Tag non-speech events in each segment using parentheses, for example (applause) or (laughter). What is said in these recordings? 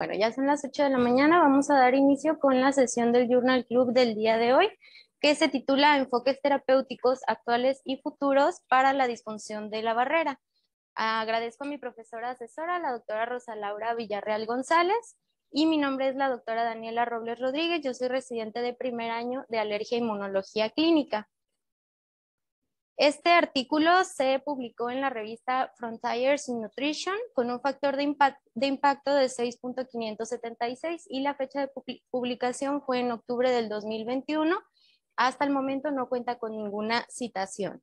Bueno, ya son las 8 de la mañana, vamos a dar inicio con la sesión del Journal Club del día de hoy, que se titula Enfoques terapéuticos actuales y futuros para la disfunción de la barrera. Agradezco a mi profesora asesora, la doctora Rosa Laura Villarreal González, y mi nombre es la doctora Daniela Robles Rodríguez, yo soy residente de primer año de alergia e inmunología clínica. Este artículo se publicó en la revista Frontiers in Nutrition con un factor de, impacto de 6.576 y la fecha de publicación fue en octubre del 2021. Hasta el momento no cuenta con ninguna citación.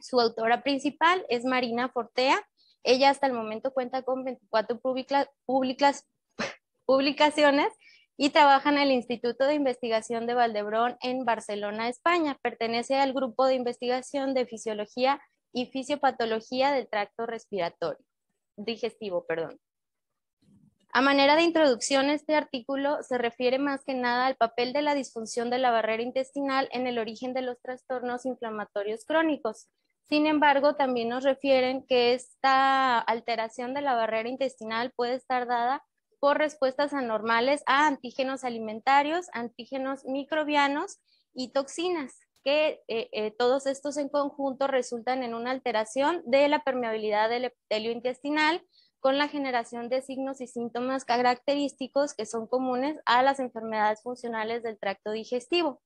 Su autora principal es Marina Fortea. Ella hasta el momento cuenta con 24 (laughs) publicaciones y trabaja en el Instituto de Investigación de Valdebrón en Barcelona, España. Pertenece al grupo de investigación de fisiología y fisiopatología del tracto respiratorio, digestivo, perdón. A manera de introducción, este artículo se refiere más que nada al papel de la disfunción de la barrera intestinal en el origen de los trastornos inflamatorios crónicos. Sin embargo, también nos refieren que esta alteración de la barrera intestinal puede estar dada por respuestas anormales a antígenos alimentarios, antígenos microbianos y toxinas, que eh, eh, todos estos en conjunto resultan en una alteración de la permeabilidad del epitelio intestinal con la generación de signos y síntomas característicos que son comunes a las enfermedades funcionales del tracto digestivo.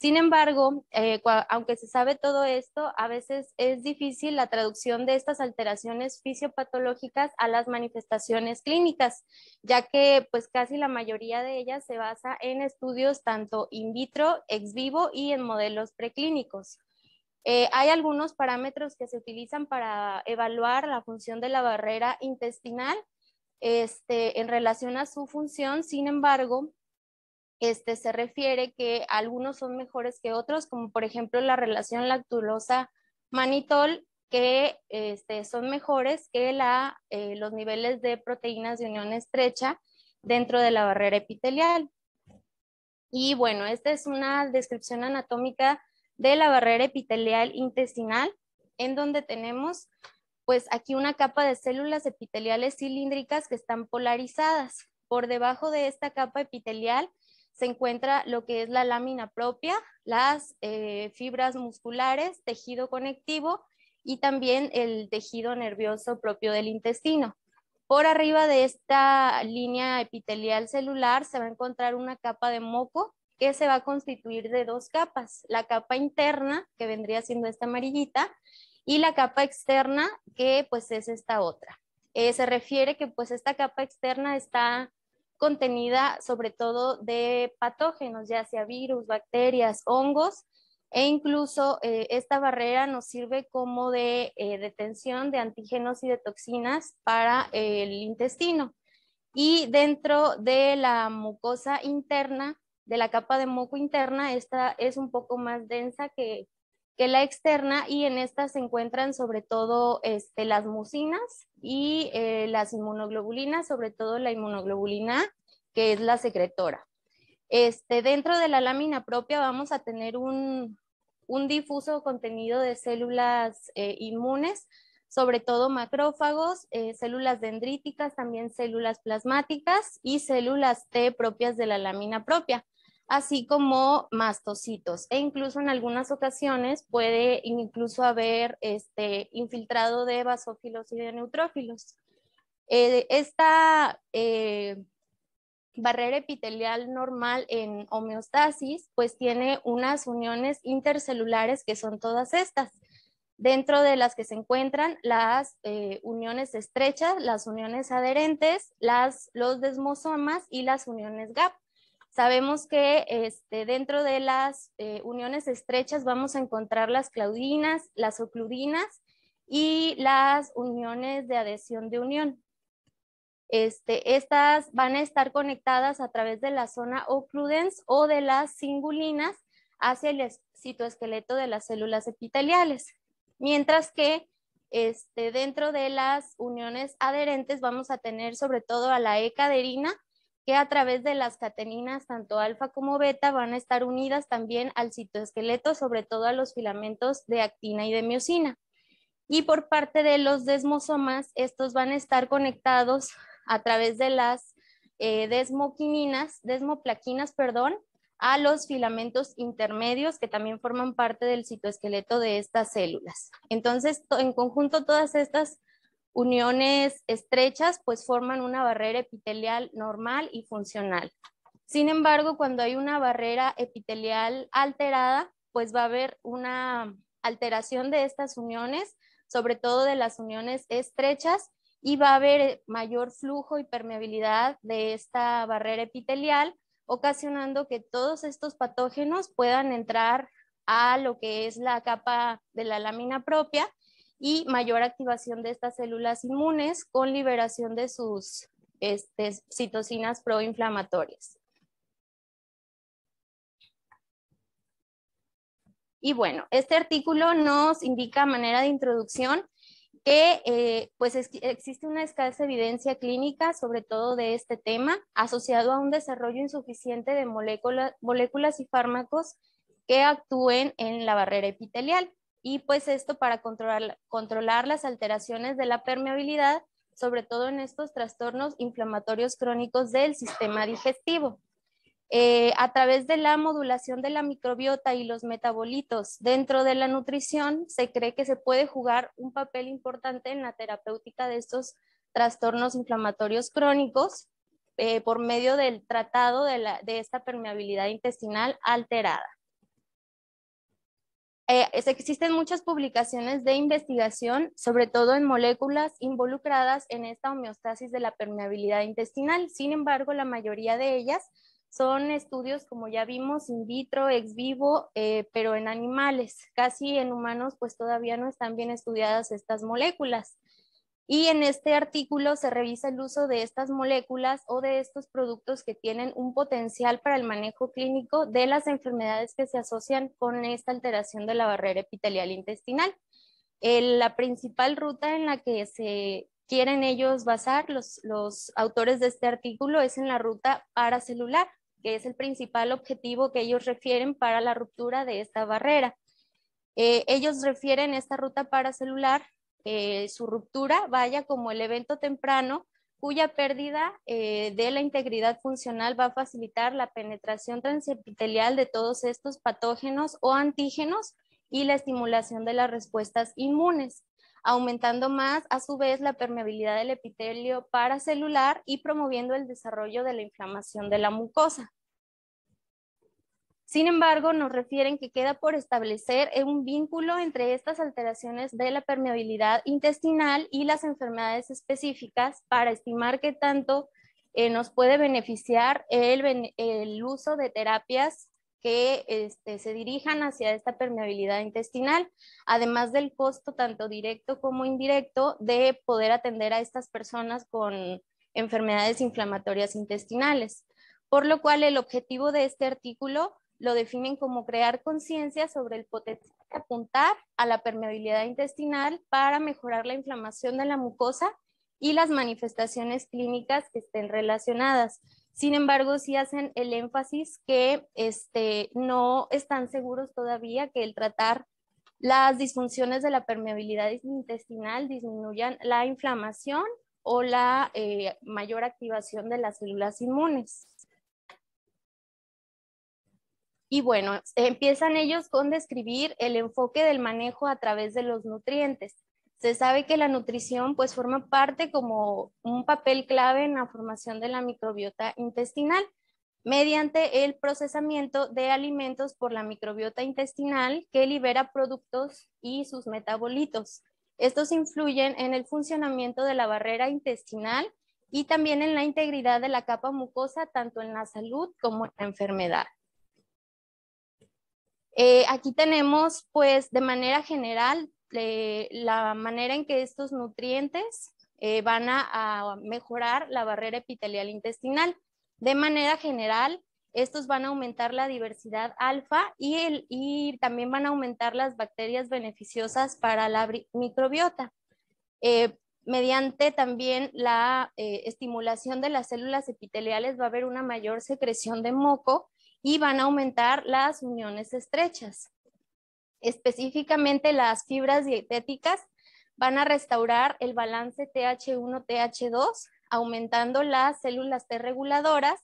Sin embargo, eh, aunque se sabe todo esto, a veces es difícil la traducción de estas alteraciones fisiopatológicas a las manifestaciones clínicas, ya que pues casi la mayoría de ellas se basa en estudios tanto in vitro, ex vivo y en modelos preclínicos. Eh, hay algunos parámetros que se utilizan para evaluar la función de la barrera intestinal este, en relación a su función, sin embargo, este, se refiere que algunos son mejores que otros, como por ejemplo la relación lactulosa-manitol, que este, son mejores que eh, los niveles de proteínas de unión estrecha dentro de la barrera epitelial. Y bueno, esta es una descripción anatómica de la barrera epitelial intestinal, en donde tenemos pues aquí una capa de células epiteliales cilíndricas que están polarizadas. Por debajo de esta capa epitelial se encuentra lo que es la lámina propia, las eh, fibras musculares, tejido conectivo y también el tejido nervioso propio del intestino. Por arriba de esta línea epitelial celular se va a encontrar una capa de moco que se va a constituir de dos capas, la capa interna, que vendría siendo esta amarillita, y la capa externa, que pues es esta otra. Eh, se refiere que pues esta capa externa está contenida sobre todo de patógenos, ya sea virus, bacterias, hongos, e incluso eh, esta barrera nos sirve como de eh, detención de antígenos y de toxinas para el intestino. Y dentro de la mucosa interna, de la capa de moco interna, esta es un poco más densa que, que la externa y en esta se encuentran sobre todo este, las mucinas y eh, las inmunoglobulinas, sobre todo la inmunoglobulina que es la secretora. Este, dentro de la lámina propia vamos a tener un, difuso contenido de células eh, inmunes, sobre todo macrófagos, eh, células dendríticas, también células plasmáticas y células T propias de la lámina propia así como mastocitos. E incluso en algunas ocasiones puede incluso haber este infiltrado de basófilos y de neutrófilos. Eh, esta eh, barrera epitelial normal en homeostasis, pues tiene unas uniones intercelulares que son todas estas, dentro de las que se encuentran las eh, uniones estrechas, las uniones adherentes, las, los desmosomas y las uniones GAP. Sabemos que este, dentro de las eh, uniones estrechas vamos a encontrar las claudinas, las ocludinas y las uniones de adhesión de unión. Este, estas van a estar conectadas a través de la zona ocludens o de las cingulinas hacia el citoesqueleto de las células epiteliales. Mientras que este, dentro de las uniones adherentes vamos a tener sobre todo a la ecaderina, que a través de las cateninas, tanto alfa como beta, van a estar unidas también al citoesqueleto, sobre todo a los filamentos de actina y de miocina. Y por parte de los desmosomas, estos van a estar conectados a través de las eh, desmoquininas, desmoplaquinas, perdón, a los filamentos intermedios que también forman parte del citoesqueleto de estas células. Entonces, en conjunto, todas estas Uniones estrechas pues forman una barrera epitelial normal y funcional. Sin embargo, cuando hay una barrera epitelial alterada, pues va a haber una alteración de estas uniones, sobre todo de las uniones estrechas, y va a haber mayor flujo y permeabilidad de esta barrera epitelial, ocasionando que todos estos patógenos puedan entrar a lo que es la capa de la lámina propia y mayor activación de estas células inmunes con liberación de sus este, citocinas proinflamatorias. Y bueno, este artículo nos indica a manera de introducción que eh, pues existe una escasa evidencia clínica, sobre todo de este tema, asociado a un desarrollo insuficiente de moléculas y fármacos que actúen en la barrera epitelial y pues esto para controlar, controlar las alteraciones de la permeabilidad, sobre todo en estos trastornos inflamatorios crónicos del sistema digestivo. Eh, a través de la modulación de la microbiota y los metabolitos dentro de la nutrición, se cree que se puede jugar un papel importante en la terapéutica de estos trastornos inflamatorios crónicos eh, por medio del tratado de, la, de esta permeabilidad intestinal alterada. Eh, existen muchas publicaciones de investigación, sobre todo en moléculas involucradas en esta homeostasis de la permeabilidad intestinal. Sin embargo, la mayoría de ellas son estudios, como ya vimos, in vitro, ex vivo, eh, pero en animales. Casi en humanos, pues todavía no están bien estudiadas estas moléculas. Y en este artículo se revisa el uso de estas moléculas o de estos productos que tienen un potencial para el manejo clínico de las enfermedades que se asocian con esta alteración de la barrera epitelial intestinal. la principal ruta en la que se quieren ellos basar los, autores de este artículo es en la ruta paracelular, que es el principal objetivo que ellos refieren para la ruptura de esta barrera. Eh, ellos refieren esta ruta paracelular eh, su ruptura, vaya como el evento temprano cuya pérdida eh, de la integridad funcional va a facilitar la penetración transepitelial de todos estos patógenos o antígenos y la estimulación de las respuestas inmunes, aumentando más a su vez la permeabilidad del epitelio paracelular y promoviendo el desarrollo de la inflamación de la mucosa. Sin embargo, nos refieren que queda por establecer un vínculo entre estas alteraciones de la permeabilidad intestinal y las enfermedades específicas para estimar qué tanto eh, nos puede beneficiar el, uso de terapias que este, se dirijan hacia esta permeabilidad intestinal, además del costo tanto directo como indirecto de poder atender a estas personas con enfermedades inflamatorias intestinales. Por lo cual el objetivo de este artículo lo definen como crear conciencia sobre el potencial de apuntar a la permeabilidad intestinal para mejorar la inflamación de la mucosa y las manifestaciones clínicas que estén relacionadas. Sin embargo, sí hacen el énfasis que este, no están seguros todavía que el tratar las disfunciones de la permeabilidad intestinal disminuyan la inflamación o la eh, mayor activación de las células inmunes. Y bueno, empiezan ellos con describir el enfoque del manejo a través de los nutrientes. Se sabe que la nutrición pues forma parte como un papel clave en la formación de la microbiota intestinal mediante el procesamiento de alimentos por la microbiota intestinal que libera productos y sus metabolitos. Estos influyen en el funcionamiento de la barrera intestinal y también en la integridad de la capa mucosa, tanto en la salud como en la enfermedad. Eh, aquí tenemos pues de manera general eh, la manera en que estos nutrientes eh, van a, mejorar la barrera epitelial intestinal. De manera general, estos van a aumentar la diversidad alfa y, también van a aumentar las bacterias beneficiosas para la microbiota. mediante también la estimulación de las células epiteliales va a haber una mayor secreción de moco y van a aumentar las uniones estrechas. Específicamente las fibras dietéticas van a restaurar el balance TH1-TH2, aumentando las células T reguladoras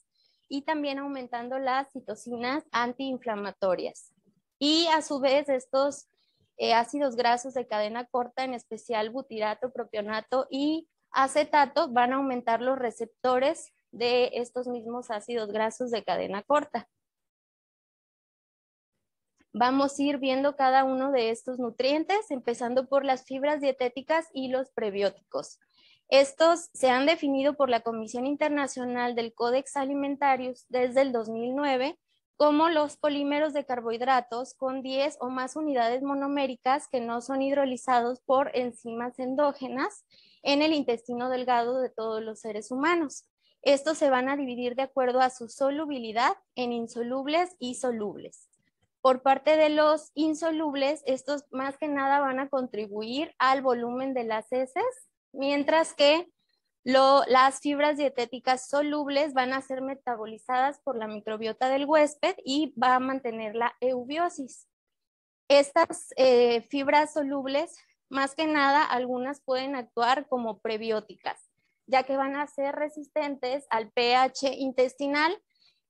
y también aumentando las citocinas antiinflamatorias. Y a su vez, estos eh, ácidos grasos de cadena corta, en especial butirato, propionato y acetato, van a aumentar los receptores de estos mismos ácidos grasos de cadena corta. Vamos a ir viendo cada uno de estos nutrientes, empezando por las fibras dietéticas y los prebióticos. Estos se han definido por la Comisión Internacional del Códex Alimentarius desde el 2009 como los polímeros de carbohidratos con 10 o más unidades monoméricas que no son hidrolizados por enzimas endógenas en el intestino delgado de todos los seres humanos. Estos se van a dividir de acuerdo a su solubilidad en insolubles y solubles. Por parte de los insolubles, estos más que nada van a contribuir al volumen de las heces, mientras que las fibras dietéticas solubles van a ser metabolizadas por la microbiota del huésped y va a mantener la eubiosis. Estas eh, fibras solubles, más que nada, algunas pueden actuar como prebióticas, ya que van a ser resistentes al pH intestinal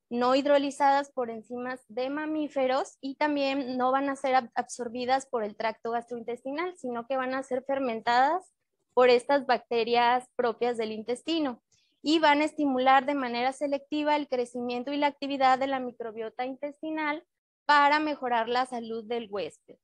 no hidrolizadas por enzimas de mamíferos y también no van a ser absorbidas por el tracto gastrointestinal, sino que van a ser fermentadas por estas bacterias propias del intestino y van a estimular de manera selectiva el crecimiento y la actividad de la microbiota intestinal para mejorar la salud del huésped.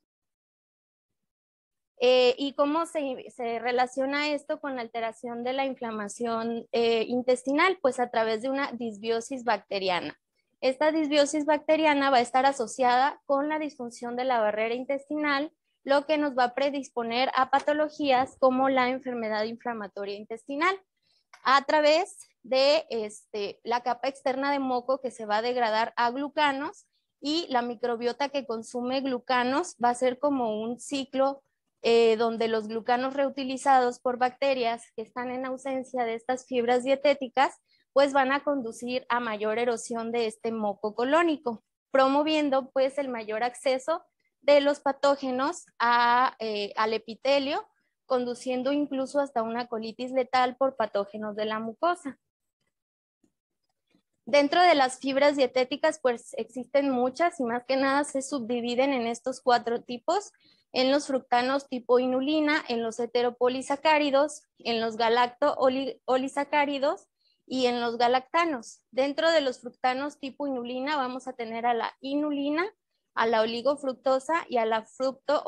Eh, ¿Y cómo se, relaciona esto con la alteración de la inflamación eh, intestinal? Pues a través de una disbiosis bacteriana. Esta disbiosis bacteriana va a estar asociada con la disfunción de la barrera intestinal, lo que nos va a predisponer a patologías como la enfermedad inflamatoria intestinal a través de este, la capa externa de moco que se va a degradar a glucanos y la microbiota que consume glucanos va a ser como un ciclo eh, donde los glucanos reutilizados por bacterias que están en ausencia de estas fibras dietéticas, pues van a conducir a mayor erosión de este moco colónico, promoviendo pues el mayor acceso de los patógenos eh, al epitelio, conduciendo incluso hasta una colitis letal por patógenos de la mucosa. Dentro de las fibras dietéticas, pues existen muchas y más que nada se subdividen en estos cuatro tipos, en los fructanos tipo inulina, en los heteropolisacáridos, en los galactoolisacáridos y en los galactanos. Dentro de los fructanos tipo inulina vamos a tener a la inulina, a la oligofructosa y a la fructo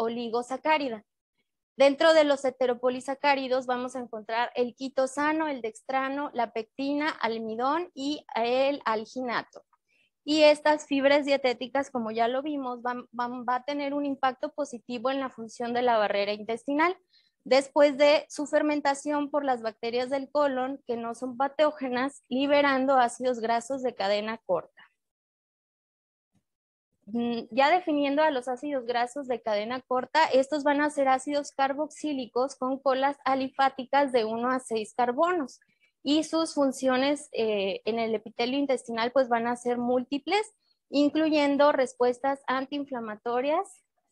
Dentro de los heteropolisacáridos vamos a encontrar el quitosano, el dextrano, la pectina, almidón y el alginato. Y estas fibras dietéticas, como ya lo vimos, van, va a tener un impacto positivo en la función de la barrera intestinal. Después de su fermentación por las bacterias del colon, que no son patógenas, liberando ácidos grasos de cadena corta. Mm, ya definiendo a los ácidos grasos de cadena corta, estos van a ser ácidos carboxílicos con colas alifáticas de 1 a 6 carbonos y sus funciones eh, en el epitelio intestinal pues van a ser múltiples, incluyendo respuestas antiinflamatorias,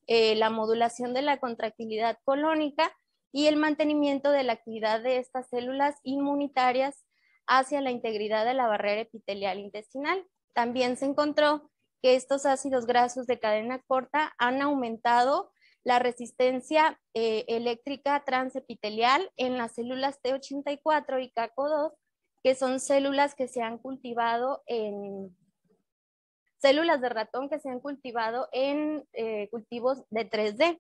eh, la modulación de la contractilidad colónica y el mantenimiento de la actividad de estas células inmunitarias hacia la integridad de la barrera epitelial intestinal. También se encontró que estos ácidos grasos de cadena corta han aumentado la resistencia eh, eléctrica transepitelial en las células T84 y CACO2, que son células que se han cultivado en células de ratón que se han cultivado en eh, cultivos de 3D.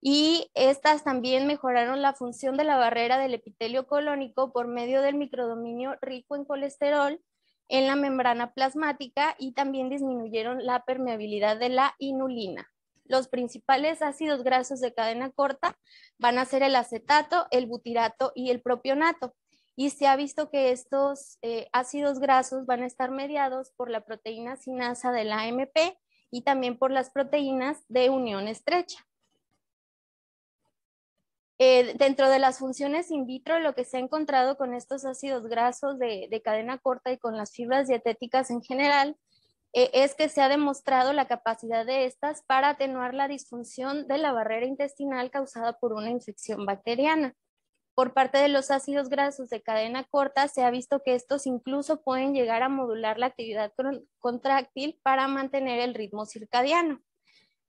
Y estas también mejoraron la función de la barrera del epitelio colónico por medio del microdominio rico en colesterol en la membrana plasmática y también disminuyeron la permeabilidad de la inulina. Los principales ácidos grasos de cadena corta van a ser el acetato, el butirato y el propionato. Y se ha visto que estos eh, ácidos grasos van a estar mediados por la proteína sinasa de la AMP y también por las proteínas de unión estrecha. Eh, dentro de las funciones in vitro, lo que se ha encontrado con estos ácidos grasos de cadena corta y con las fibras dietéticas en general eh, es que se ha demostrado la capacidad de estas para atenuar la disfunción de la barrera intestinal causada por una infección bacteriana. Por parte de los ácidos grasos de cadena corta, se ha visto que estos incluso pueden llegar a modular la actividad contráctil para mantener el ritmo circadiano.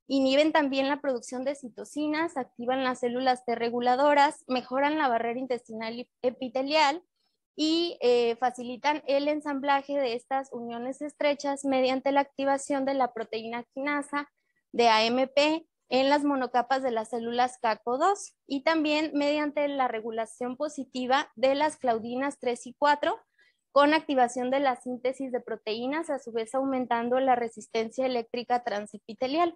Inhiben también la producción de citocinas, activan las células T reguladoras, mejoran la barrera intestinal epitelial, y eh, facilitan el ensamblaje de estas uniones estrechas mediante la activación de la proteína quinasa de AMP en las monocapas de las células CACO2 y también mediante la regulación positiva de las claudinas 3 y 4 con activación de la síntesis de proteínas, a su vez aumentando la resistencia eléctrica transepitelial.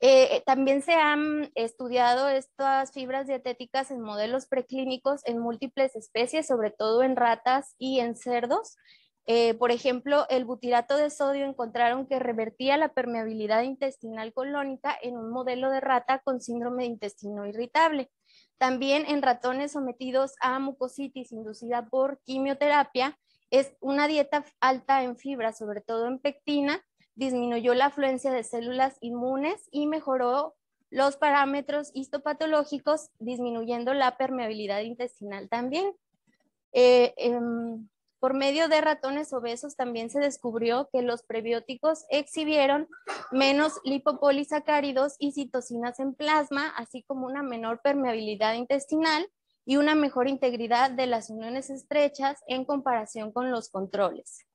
Eh, eh, también se han estudiado estas fibras dietéticas en modelos preclínicos en múltiples especies, sobre todo en ratas y en cerdos. Eh, por ejemplo, el butirato de sodio encontraron que revertía la permeabilidad intestinal colónica en un modelo de rata con síndrome de intestino irritable. También en ratones sometidos a mucositis inducida por quimioterapia, es una dieta alta en fibra, sobre todo en pectina, disminuyó la afluencia de células inmunes y mejoró los parámetros histopatológicos, disminuyendo la permeabilidad intestinal también. Eh, em, por medio de ratones obesos también se descubrió que los prebióticos exhibieron menos lipopolisacáridos y citocinas en plasma, así como una menor permeabilidad intestinal y una mejor integridad de las uniones estrechas en comparación con los controles.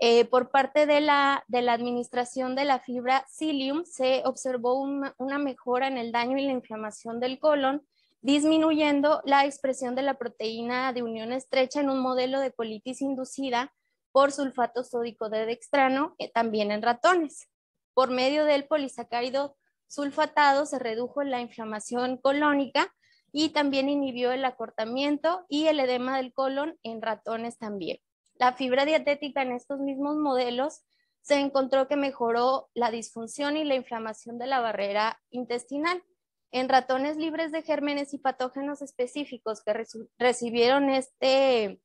Eh, por parte de la, administración de la fibra psyllium se observó una, mejora en el daño y la inflamación del colon, disminuyendo la expresión de la proteína de unión estrecha en un modelo de colitis inducida por sulfato sódico de dextrano, eh, también en ratones. Por medio del polisacárido sulfatado se redujo la inflamación colónica y también inhibió el acortamiento y el edema del colon en ratones también. La fibra dietética en estos mismos modelos se encontró que mejoró la disfunción y la inflamación de la barrera intestinal. En ratones libres de gérmenes y patógenos específicos que recibieron este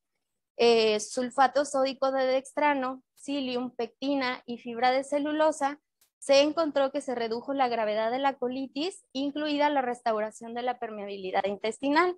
eh, sulfato sódico de dextrano, psyllium, pectina y fibra de celulosa, se encontró que se redujo la gravedad de la colitis, incluida la restauración de la permeabilidad intestinal.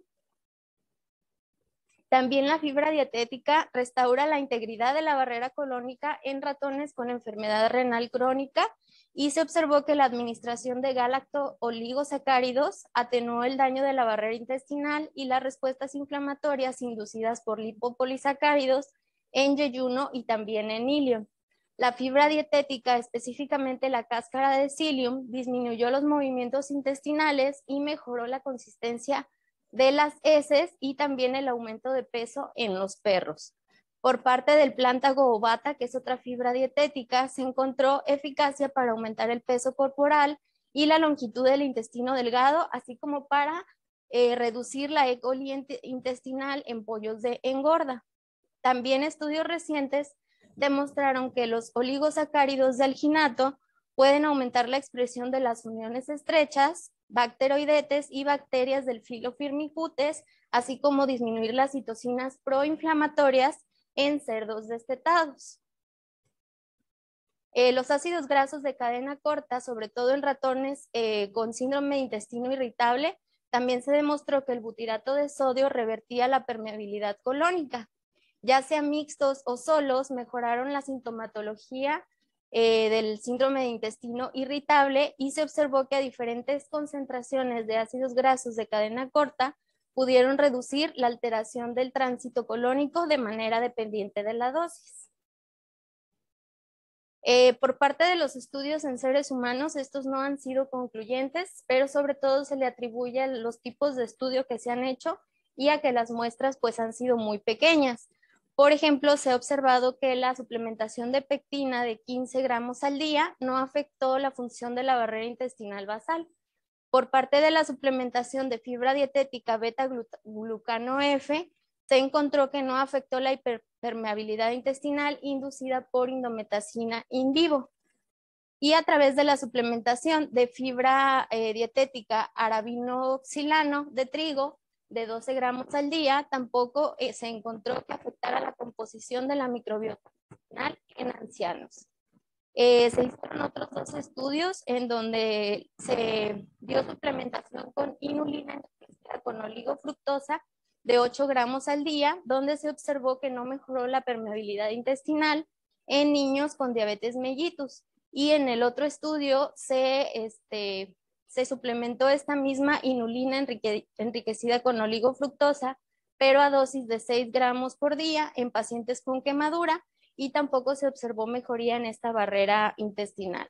También la fibra dietética restaura la integridad de la barrera colónica en ratones con enfermedad renal crónica y se observó que la administración de galacto-oligosacáridos atenuó el daño de la barrera intestinal y las respuestas inflamatorias inducidas por lipopolisacáridos en yeyuno y también en ilio. La fibra dietética, específicamente la cáscara de psyllium, disminuyó los movimientos intestinales y mejoró la consistencia de las heces y también el aumento de peso en los perros. Por parte del plántago ovata, que es otra fibra dietética, se encontró eficacia para aumentar el peso corporal y la longitud del intestino delgado, así como para eh, reducir la E. intestinal en pollos de engorda. También estudios recientes demostraron que los oligosacáridos de alginato pueden aumentar la expresión de las uniones estrechas bacteroidetes y bacterias del filo firmicutes, así como disminuir las citocinas proinflamatorias en cerdos destetados. Eh, los ácidos grasos de cadena corta, sobre todo en ratones eh, con síndrome de intestino irritable, también se demostró que el butirato de sodio revertía la permeabilidad colónica. Ya sea mixtos o solos, mejoraron la sintomatología eh, del síndrome de intestino irritable y se observó que a diferentes concentraciones de ácidos grasos de cadena corta pudieron reducir la alteración del tránsito colónico de manera dependiente de la dosis. Eh, por parte de los estudios en seres humanos, estos no han sido concluyentes, pero sobre todo se le atribuye a los tipos de estudio que se han hecho y a que las muestras pues han sido muy pequeñas. Por ejemplo, se ha observado que la suplementación de pectina de 15 gramos al día no afectó la función de la barrera intestinal basal. Por parte de la suplementación de fibra dietética beta-glucano F, se encontró que no afectó la hiperpermeabilidad intestinal inducida por indometacina in vivo. Y a través de la suplementación de fibra eh, dietética arabinoxilano de trigo, de 12 gramos al día, tampoco eh, se encontró que afectara la composición de la microbiota en ancianos. Eh, se hicieron otros dos estudios en donde se dio suplementación con inulina con oligofructosa de 8 gramos al día, donde se observó que no mejoró la permeabilidad intestinal en niños con diabetes mellitus. Y en el otro estudio se este, se suplementó esta misma inulina enriquecida con oligofructosa, pero a dosis de 6 gramos por día en pacientes con quemadura y tampoco se observó mejoría en esta barrera intestinal.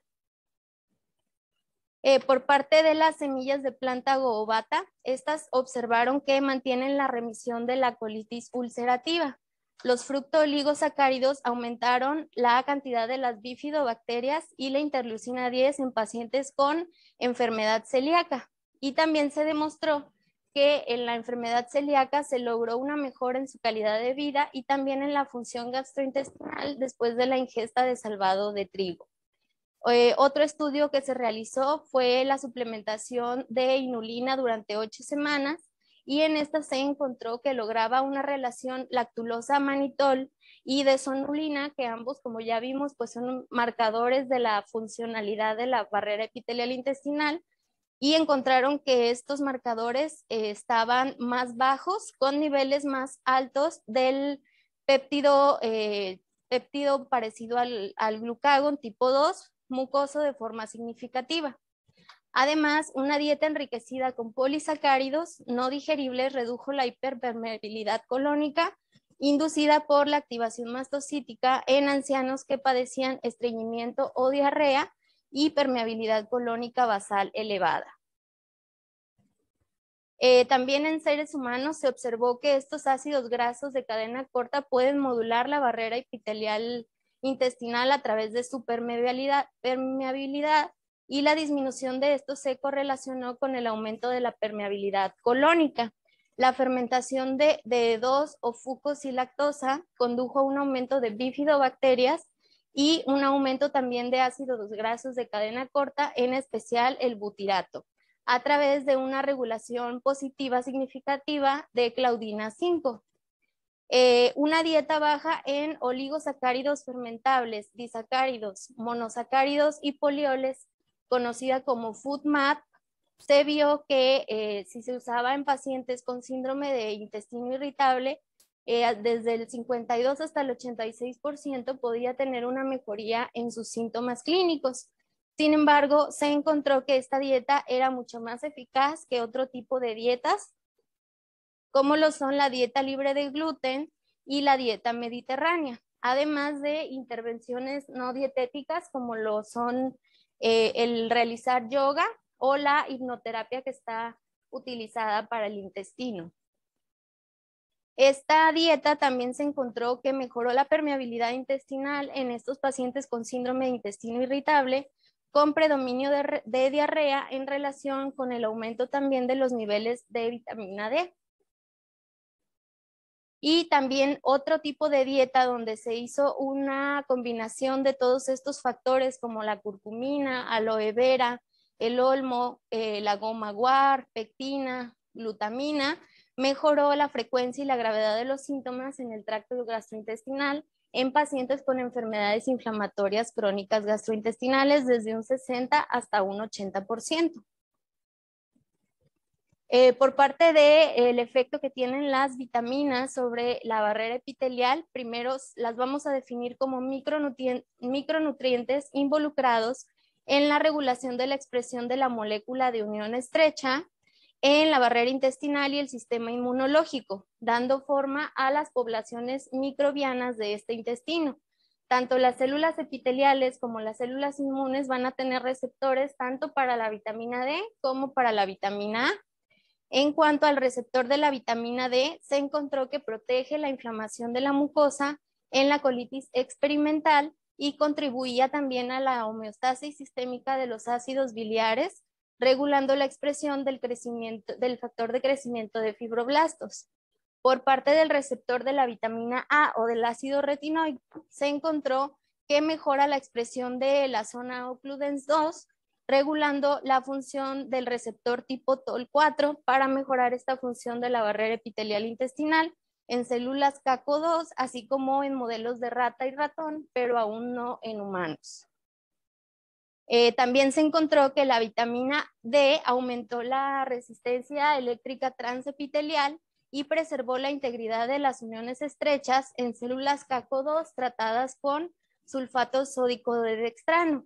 Eh, por parte de las semillas de planta goobata, estas observaron que mantienen la remisión de la colitis ulcerativa los fructooligosacáridos aumentaron la cantidad de las bifidobacterias y la interleucina 10 en pacientes con enfermedad celíaca. Y también se demostró que en la enfermedad celíaca se logró una mejora en su calidad de vida y también en la función gastrointestinal después de la ingesta de salvado de trigo. Eh, otro estudio que se realizó fue la suplementación de inulina durante ocho semanas y en esta se encontró que lograba una relación lactulosa-manitol y desonulina que ambos, como ya vimos, pues son marcadores de la funcionalidad de la barrera epitelial intestinal, y encontraron que estos marcadores eh, estaban más bajos con niveles más altos del péptido, eh, péptido parecido al, glucagon glucagón tipo 2, mucoso de forma significativa. Además, una dieta enriquecida con polisacáridos no digeribles redujo la hiperpermeabilidad colónica inducida por la activación mastocítica en ancianos que padecían estreñimiento o diarrea y permeabilidad colónica basal elevada. Eh, también en seres humanos se observó que estos ácidos grasos de cadena corta pueden modular la barrera epitelial intestinal a través de su permeabilidad y la disminución de esto se correlacionó con el aumento de la permeabilidad colónica. La fermentación de, de 2 o fucos y lactosa condujo a un aumento de bifidobacterias y un aumento también de ácidos grasos de cadena corta, en especial el butirato, a través de una regulación positiva significativa de claudina 5. Eh, una dieta baja en oligosacáridos fermentables, disacáridos, monosacáridos y polioles conocida como Map, se vio que eh, si se usaba en pacientes con síndrome de intestino irritable, eh, desde el 52 hasta el 86% podía tener una mejoría en sus síntomas clínicos. Sin embargo, se encontró que esta dieta era mucho más eficaz que otro tipo de dietas, como lo son la dieta libre de gluten y la dieta mediterránea, además de intervenciones no dietéticas como lo son eh, el realizar yoga o la hipnoterapia que está utilizada para el intestino. Esta dieta también se encontró que mejoró la permeabilidad intestinal en estos pacientes con síndrome de intestino irritable con predominio de diarrea en relación con el aumento también de los niveles de vitamina D. Y también otro tipo de dieta donde se hizo una combinación de todos estos factores como la curcumina, aloe vera, el olmo, eh, la goma guar, pectina, glutamina, mejoró la frecuencia y la gravedad de los síntomas en el tracto gastrointestinal en pacientes con enfermedades inflamatorias crónicas gastrointestinales desde un 60 hasta un 80%. Eh, por parte del de, efecto que tienen las vitaminas sobre la barrera epitelial, primero las vamos a definir como micronutrientes involucrados en la regulación de la expresión de la molécula de unión estrecha en la barrera intestinal y el sistema inmunológico, dando forma a las poblaciones microbianas de este intestino. Tanto las células epiteliales como las células inmunes van a tener receptores tanto para la vitamina D como para la vitamina A. En cuanto al receptor de la vitamina D, se encontró que protege la inflamación de la mucosa en la colitis experimental y contribuía también a la homeostasis sistémica de los ácidos biliares, regulando la expresión del, factor de crecimiento de fibroblastos. Por parte del receptor de la vitamina A o del ácido retinoico, se encontró que mejora la expresión de la zona occludens 2 regulando la función del receptor tipo TOL4 para mejorar esta función de la barrera epitelial intestinal en células CACO2, así como en modelos de rata y ratón, pero aún no en humanos. Eh, también se encontró que la vitamina D aumentó la resistencia eléctrica transepitelial y preservó la integridad de las uniones estrechas en células CACO2 tratadas con sulfato sódico de dextrano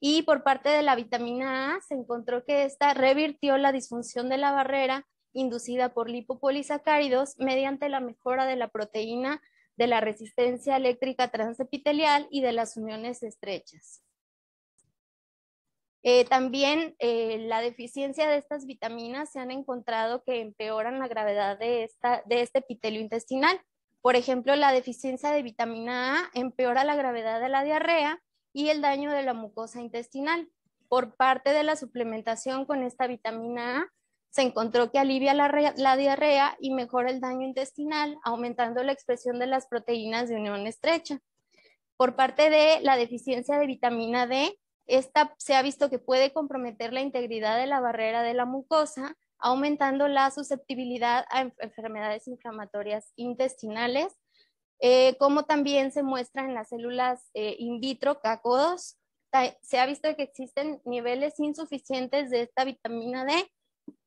y por parte de la vitamina A se encontró que esta revirtió la disfunción de la barrera inducida por lipopolisacáridos mediante la mejora de la proteína de la resistencia eléctrica transepitelial y de las uniones estrechas. Eh, también eh, la deficiencia de estas vitaminas se han encontrado que empeoran la gravedad de este epitelio intestinal. Por ejemplo, la deficiencia de vitamina A empeora la gravedad de la diarrea y el daño de la mucosa intestinal. Por parte de la suplementación con esta vitamina A, se encontró que alivia la, la, diarrea y mejora el daño intestinal, aumentando la expresión de las proteínas de unión estrecha. Por parte de la deficiencia de vitamina D, esta se ha visto que puede comprometer la integridad de la barrera de la mucosa, aumentando la susceptibilidad a enfermedades inflamatorias intestinales, eh, como también se muestra en las células eh, in vitro CACO2. Se ha visto que existen niveles insuficientes de esta vitamina D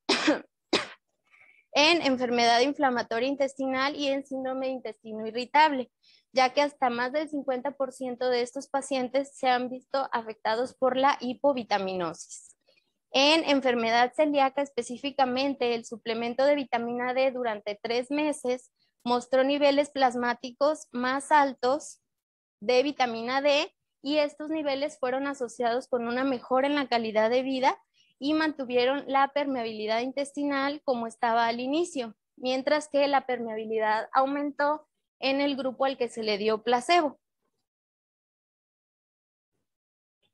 (coughs) en enfermedad inflamatoria intestinal y en síndrome de intestino irritable, ya que hasta más del 50% de estos pacientes se han visto afectados por la hipovitaminosis. En enfermedad celíaca específicamente, el suplemento de vitamina D durante tres meses mostró niveles plasmáticos más altos de vitamina D y estos niveles fueron asociados con una mejora en la calidad de vida y mantuvieron la permeabilidad intestinal como estaba al inicio, mientras que la permeabilidad aumentó en el grupo al que se le dio placebo.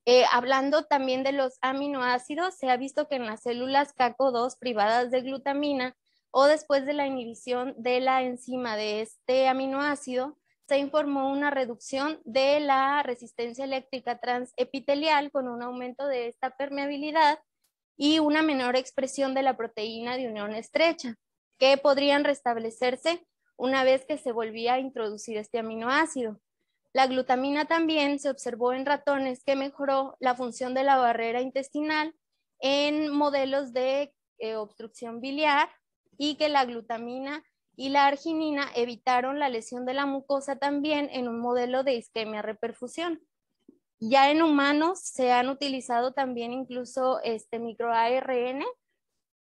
Eh, hablando también de los aminoácidos, se ha visto que en las células CACO2 privadas de glutamina o después de la inhibición de la enzima de este aminoácido, se informó una reducción de la resistencia eléctrica transepitelial con un aumento de esta permeabilidad y una menor expresión de la proteína de unión estrecha, que podrían restablecerse una vez que se volvía a introducir este aminoácido. La glutamina también se observó en ratones que mejoró la función de la barrera intestinal en modelos de eh, obstrucción biliar y que la glutamina y la arginina evitaron la lesión de la mucosa también en un modelo de isquemia reperfusión. Ya en humanos se han utilizado también incluso este microARN,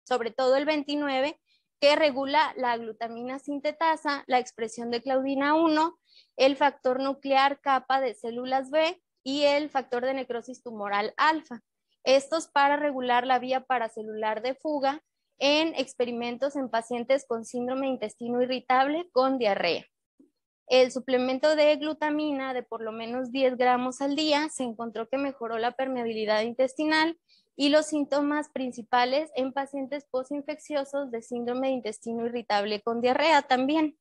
sobre todo el 29, que regula la glutamina sintetasa, la expresión de claudina 1, el factor nuclear capa de células B y el factor de necrosis tumoral alfa. Estos para regular la vía paracelular de fuga en experimentos en pacientes con síndrome de intestino irritable con diarrea. El suplemento de glutamina de por lo menos 10 gramos al día se encontró que mejoró la permeabilidad intestinal y los síntomas principales en pacientes postinfecciosos de síndrome de intestino irritable con diarrea también.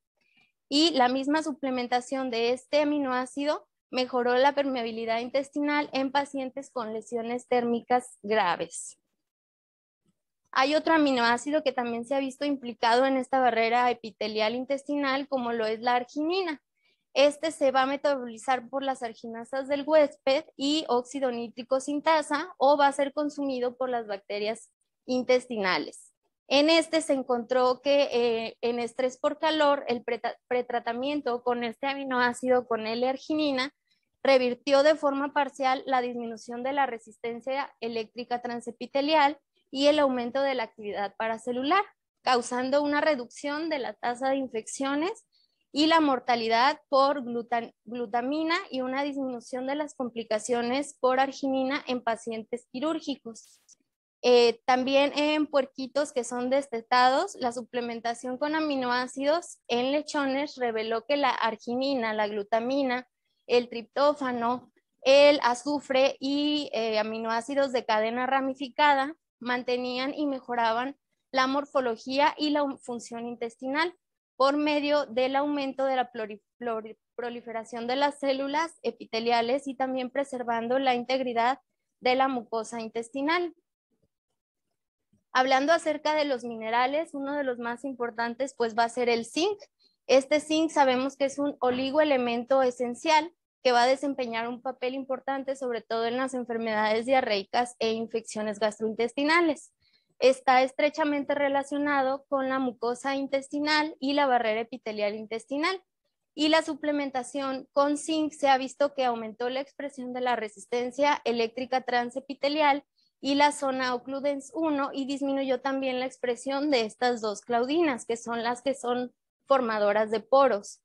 Y la misma suplementación de este aminoácido mejoró la permeabilidad intestinal en pacientes con lesiones térmicas graves. Hay otro aminoácido que también se ha visto implicado en esta barrera epitelial intestinal, como lo es la arginina. Este se va a metabolizar por las arginasas del huésped y óxido nítrico sintasa o va a ser consumido por las bacterias intestinales. En este se encontró que eh, en estrés por calor, el pretratamiento con este aminoácido, con L-arginina, revirtió de forma parcial la disminución de la resistencia eléctrica transepitelial y el aumento de la actividad paracelular, causando una reducción de la tasa de infecciones y la mortalidad por glutamina y una disminución de las complicaciones por arginina en pacientes quirúrgicos. Eh, también en puerquitos que son destetados, la suplementación con aminoácidos en lechones reveló que la arginina, la glutamina, el triptófano, el azufre y eh, aminoácidos de cadena ramificada mantenían y mejoraban la morfología y la función intestinal por medio del aumento de la proliferación de las células epiteliales y también preservando la integridad de la mucosa intestinal. Hablando acerca de los minerales, uno de los más importantes pues va a ser el zinc. Este zinc sabemos que es un oligoelemento esencial que va a desempeñar un papel importante sobre todo en las enfermedades diarreicas e infecciones gastrointestinales. Está estrechamente relacionado con la mucosa intestinal y la barrera epitelial intestinal. Y la suplementación con zinc se ha visto que aumentó la expresión de la resistencia eléctrica transepitelial y la zona occludens 1 y disminuyó también la expresión de estas dos claudinas, que son las que son formadoras de poros.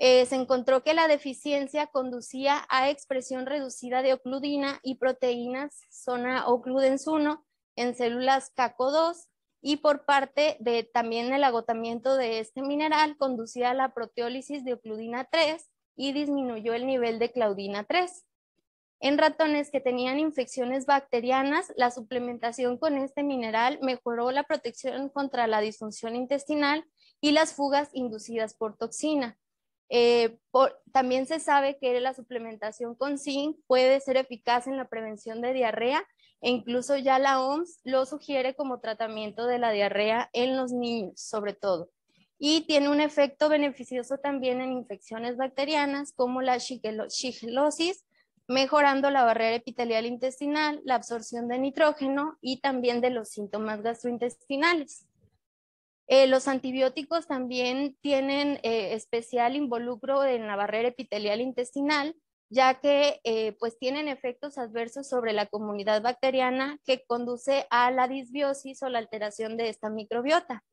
Eh, se encontró que la deficiencia conducía a expresión reducida de ocludina y proteínas zona ocludens 1 en células CACO2 y por parte de también el agotamiento de este mineral conducía a la proteólisis de ocludina 3 y disminuyó el nivel de claudina 3. En ratones que tenían infecciones bacterianas, la suplementación con este mineral mejoró la protección contra la disfunción intestinal y las fugas inducidas por toxina. Eh, también se sabe que la suplementación con zinc puede ser eficaz en la prevención de diarrea e incluso ya la OMS lo sugiere como tratamiento de la diarrea en los niños, sobre todo. Y tiene un efecto beneficioso también en infecciones bacterianas como la shigelosis, mejorando la barrera epitelial intestinal, la absorción de nitrógeno y también de los síntomas gastrointestinales. Eh, los antibióticos también tienen eh, especial involucro en la barrera epitelial intestinal, ya que eh, pues tienen efectos adversos sobre la comunidad bacteriana que conduce a la disbiosis o la alteración de esta microbiota,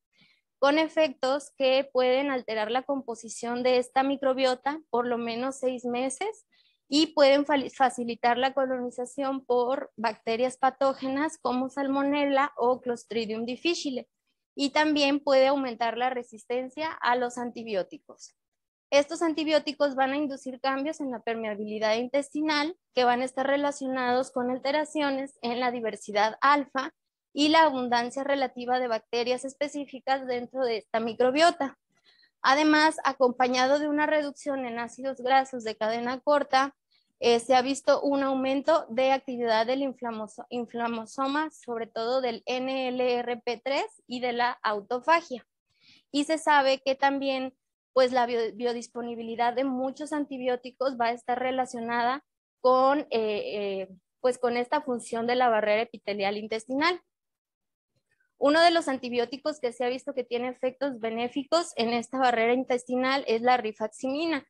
con efectos que pueden alterar la composición de esta microbiota por lo menos seis meses y pueden facilitar la colonización por bacterias patógenas como salmonella o clostridium difficile y también puede aumentar la resistencia a los antibióticos. Estos antibióticos van a inducir cambios en la permeabilidad intestinal que van a estar relacionados con alteraciones en la diversidad alfa y la abundancia relativa de bacterias específicas dentro de esta microbiota. Además, acompañado de una reducción en ácidos grasos de cadena corta, eh, se ha visto un aumento de actividad del inflamosoma, sobre todo del NLRP3 y de la autofagia. Y se sabe que también pues la biodisponibilidad de muchos antibióticos va a estar relacionada con, eh, eh, pues, con esta función de la barrera epitelial intestinal. Uno de los antibióticos que se ha visto que tiene efectos benéficos en esta barrera intestinal es la rifaximina,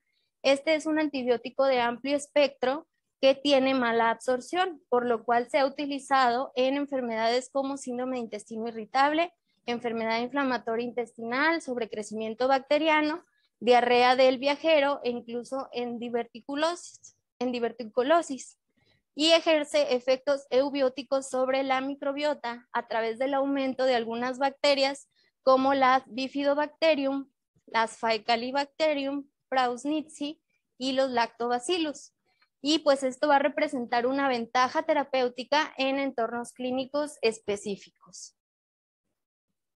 este es un antibiótico de amplio espectro que tiene mala absorción, por lo cual se ha utilizado en enfermedades como síndrome de intestino irritable, enfermedad inflamatoria intestinal, sobrecrecimiento bacteriano, diarrea del viajero e incluso en diverticulosis. En diverticulosis y ejerce efectos eubióticos sobre la microbiota a través del aumento de algunas bacterias como las Bifidobacterium, las Faecalibacterium, Prausnitzi y los lactobacillus. Y pues esto va a representar una ventaja terapéutica en entornos clínicos específicos.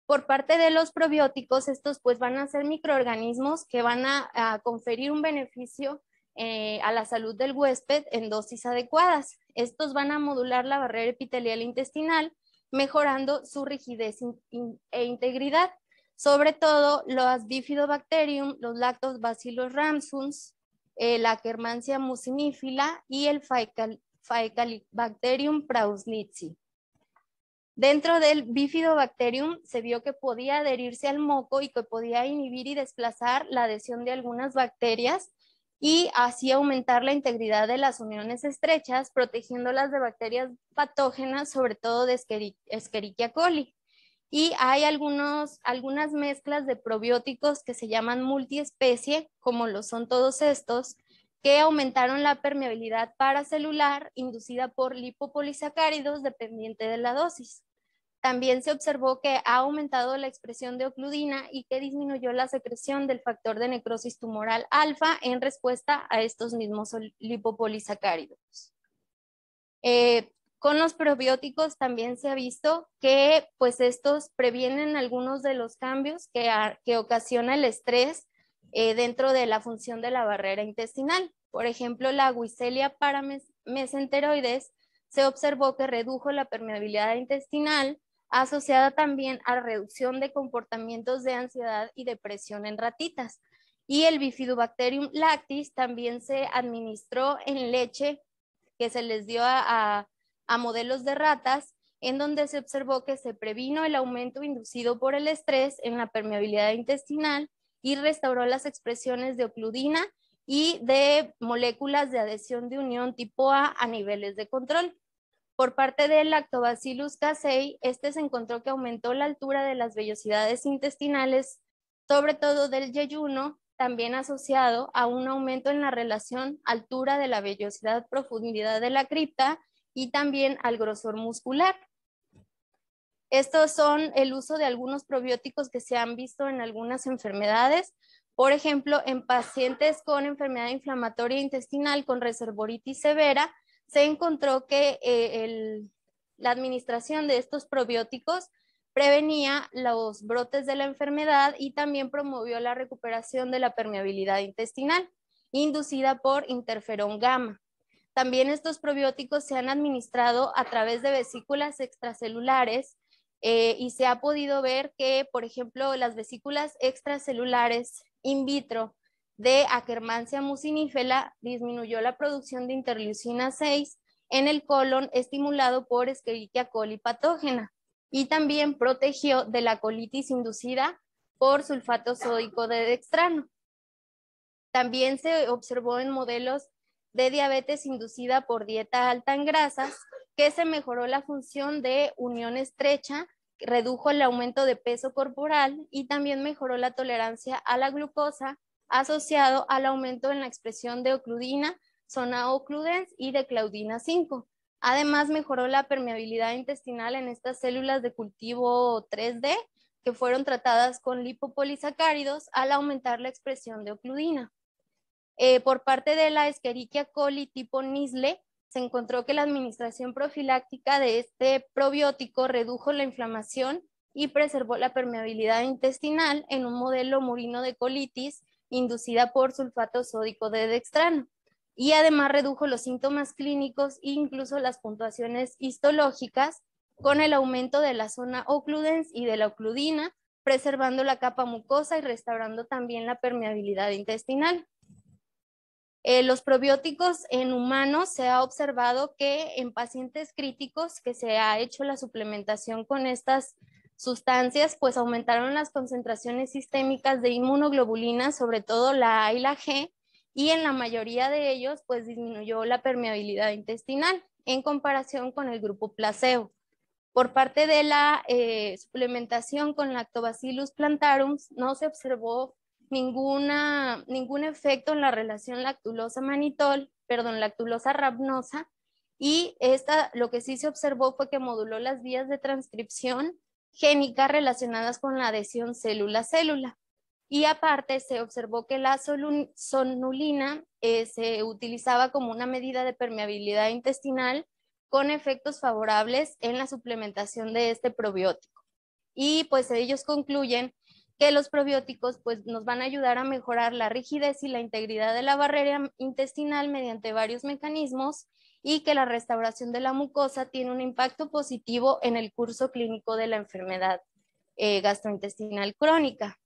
Por parte de los probióticos, estos pues van a ser microorganismos que van a, conferir un beneficio eh, a la salud del huésped en dosis adecuadas. Estos van a modular la barrera epitelial intestinal, mejorando su rigidez e integridad sobre todo los bifidobacterium, los lactobacillus ramsums, eh, la Kermansia mucinifila y el Faecalibacterium prausnitzi. Dentro del bifidobacterium se vio que podía adherirse al moco y que podía inhibir y desplazar la adhesión de algunas bacterias y así aumentar la integridad de las uniones estrechas, protegiéndolas de bacterias patógenas, sobre todo de Escherichia coli. Y hay algunos, algunas mezclas de probióticos que se llaman multiespecie, como lo son todos estos, que aumentaron la permeabilidad paracelular inducida por lipopolisacáridos dependiente de la dosis. También se observó que ha aumentado la expresión de ocludina y que disminuyó la secreción del factor de necrosis tumoral alfa en respuesta a estos mismos lipopolisacáridos. Eh, con los probióticos también se ha visto que pues estos previenen algunos de los cambios que, ocasiona el estrés eh, dentro de la función de la barrera intestinal. Por ejemplo, la guicelia para mesenteroides se observó que redujo la permeabilidad intestinal, asociada también a reducción de comportamientos de ansiedad y depresión en ratitas. Y el Bifidobacterium lactis también se administró en leche que se les dio a a modelos de ratas, en donde se observó que se previno el aumento inducido por el estrés en la permeabilidad intestinal y restauró las expresiones de ocludina y de moléculas de adhesión de unión tipo A a niveles de control. Por parte del lactobacillus casei, este se encontró que aumentó la altura de las vellosidades intestinales, sobre todo del yeyuno, también asociado a un aumento en la relación altura de la vellosidad profundidad de la cripta y también al grosor muscular. Estos son el uso de algunos probióticos que se han visto en algunas enfermedades, por ejemplo, en pacientes con enfermedad inflamatoria intestinal con reservoritis severa, se encontró que eh, la administración de estos probióticos prevenía los brotes de la enfermedad y también promovió la recuperación de la permeabilidad intestinal inducida por interferón gamma. También estos probióticos se han administrado a través de vesículas extracelulares eh, y se ha podido ver que, por ejemplo, las vesículas extracelulares in vitro de Akkermansia mucinífera disminuyó la producción de interleucina 6 en el colon estimulado por Escherichia coli patógena y también protegió de la colitis inducida por sulfato sódico de dextrano. También se observó en modelos de diabetes inducida por dieta alta en grasas, que se mejoró la función de unión estrecha, redujo el aumento de peso corporal y también mejoró la tolerancia a la glucosa asociado al aumento en la expresión de ocludina, zona ocludens y de claudina 5. Además, mejoró la permeabilidad intestinal en estas células de cultivo 3D que fueron tratadas con lipopolisacáridos al aumentar la expresión de ocludina. Eh, por parte de la Escherichia coli tipo Nisle, se encontró que la administración profiláctica de este probiótico redujo la inflamación y preservó la permeabilidad intestinal en un modelo murino de colitis inducida por sulfato sódico de dextrano. Y además redujo los síntomas clínicos e incluso las puntuaciones histológicas con el aumento de la zona ocludens y de la ocludina, preservando la capa mucosa y restaurando también la permeabilidad intestinal. Eh, los probióticos en humanos se ha observado que en pacientes críticos que se ha hecho la suplementación con estas sustancias, pues aumentaron las concentraciones sistémicas de inmunoglobulina, sobre todo la A y la G, y en la mayoría de ellos, pues disminuyó la permeabilidad intestinal en comparación con el grupo placebo. Por parte de la eh, suplementación con lactobacillus plantarum, no se observó ninguna, ningún efecto en la relación lactulosa-manitol, perdón, lactulosa rapnosa y esta, lo que sí se observó fue que moduló las vías de transcripción génica relacionadas con la adhesión célula-célula. Y aparte se observó que la sonulina eh, se utilizaba como una medida de permeabilidad intestinal con efectos favorables en la suplementación de este probiótico. Y pues ellos concluyen que los probióticos pues, nos van a ayudar a mejorar la rigidez y la integridad de la barrera intestinal mediante varios mecanismos y que la restauración de la mucosa tiene un impacto positivo en el curso clínico de la enfermedad eh, gastrointestinal crónica.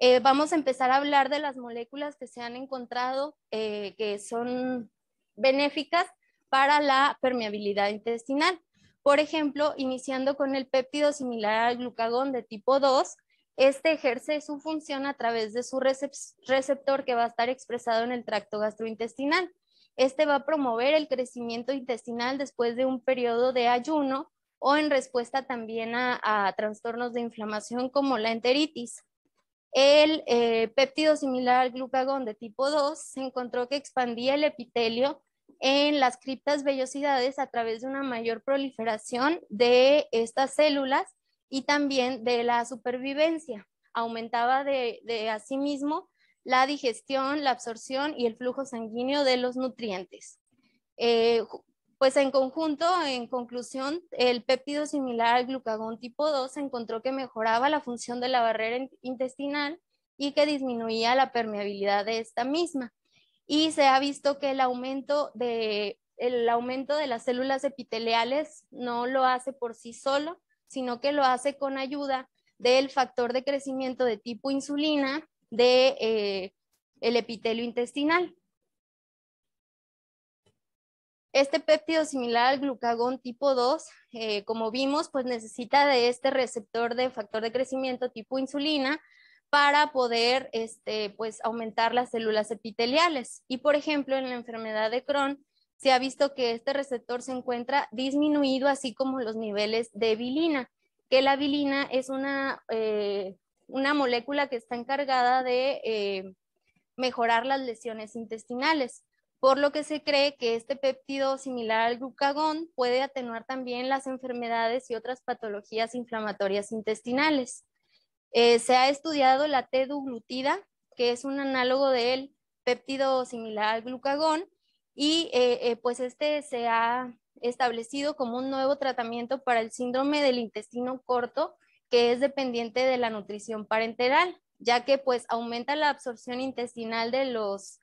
Eh, vamos a empezar a hablar de las moléculas que se han encontrado eh, que son benéficas para la permeabilidad intestinal. Por ejemplo, iniciando con el péptido similar al glucagón de tipo 2, este ejerce su función a través de su receptor que va a estar expresado en el tracto gastrointestinal. Este va a promover el crecimiento intestinal después de un periodo de ayuno o en respuesta también a, trastornos de inflamación como la enteritis. El eh, péptido similar al glucagón de tipo 2 se encontró que expandía el epitelio en las criptas vellosidades a través de una mayor proliferación de estas células y también de la supervivencia. Aumentaba de, asimismo la digestión, la absorción y el flujo sanguíneo de los nutrientes. Eh, pues en conjunto, en conclusión, el péptido similar al glucagón tipo 2 se encontró que mejoraba la función de la barrera intestinal y que disminuía la permeabilidad de esta misma. Y se ha visto que el aumento el aumento de las células epiteliales no lo hace por sí solo, sino que lo hace con ayuda del factor de crecimiento de tipo insulina de eh, el epitelio intestinal. Este péptido similar al glucagón tipo 2, eh, como vimos, pues necesita de este receptor de factor de crecimiento tipo insulina para poder este, pues, aumentar las células epiteliales. Y por ejemplo, en la enfermedad de Crohn, se ha visto que este receptor se encuentra disminuido, así como los niveles de bilina, que la bilina es una, eh, una molécula que está encargada de eh, mejorar las lesiones intestinales, por lo que se cree que este péptido similar al glucagón puede atenuar también las enfermedades y otras patologías inflamatorias intestinales. Eh, se ha estudiado la t que es un análogo del péptido similar al glucagón, y eh, eh, pues este se ha establecido como un nuevo tratamiento para el síndrome del intestino corto que es dependiente de la nutrición parenteral, ya que pues aumenta la absorción intestinal de los,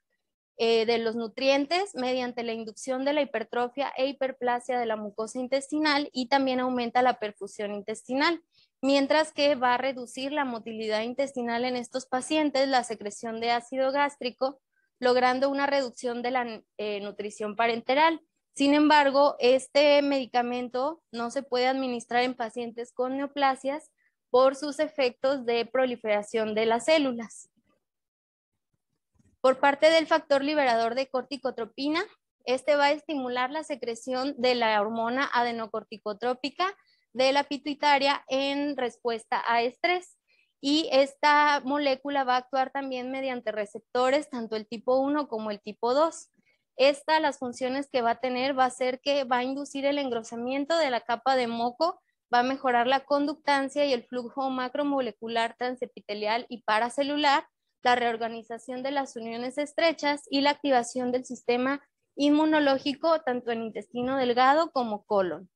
eh, de los nutrientes mediante la inducción de la hipertrofia e hiperplasia de la mucosa intestinal y también aumenta la perfusión intestinal, mientras que va a reducir la motilidad intestinal en estos pacientes, la secreción de ácido gástrico logrando una reducción de la eh, nutrición parenteral. Sin embargo, este medicamento no se puede administrar en pacientes con neoplasias por sus efectos de proliferación de las células. Por parte del factor liberador de corticotropina, este va a estimular la secreción de la hormona adenocorticotrópica de la pituitaria en respuesta a estrés. Y esta molécula va a actuar también mediante receptores, tanto el tipo 1 como el tipo 2. Esta, las funciones que va a tener, va a ser que va a inducir el engrosamiento de la capa de moco, va a mejorar la conductancia y el flujo macromolecular transepitelial y paracelular, la reorganización de las uniones estrechas y la activación del sistema inmunológico tanto en intestino delgado como colon.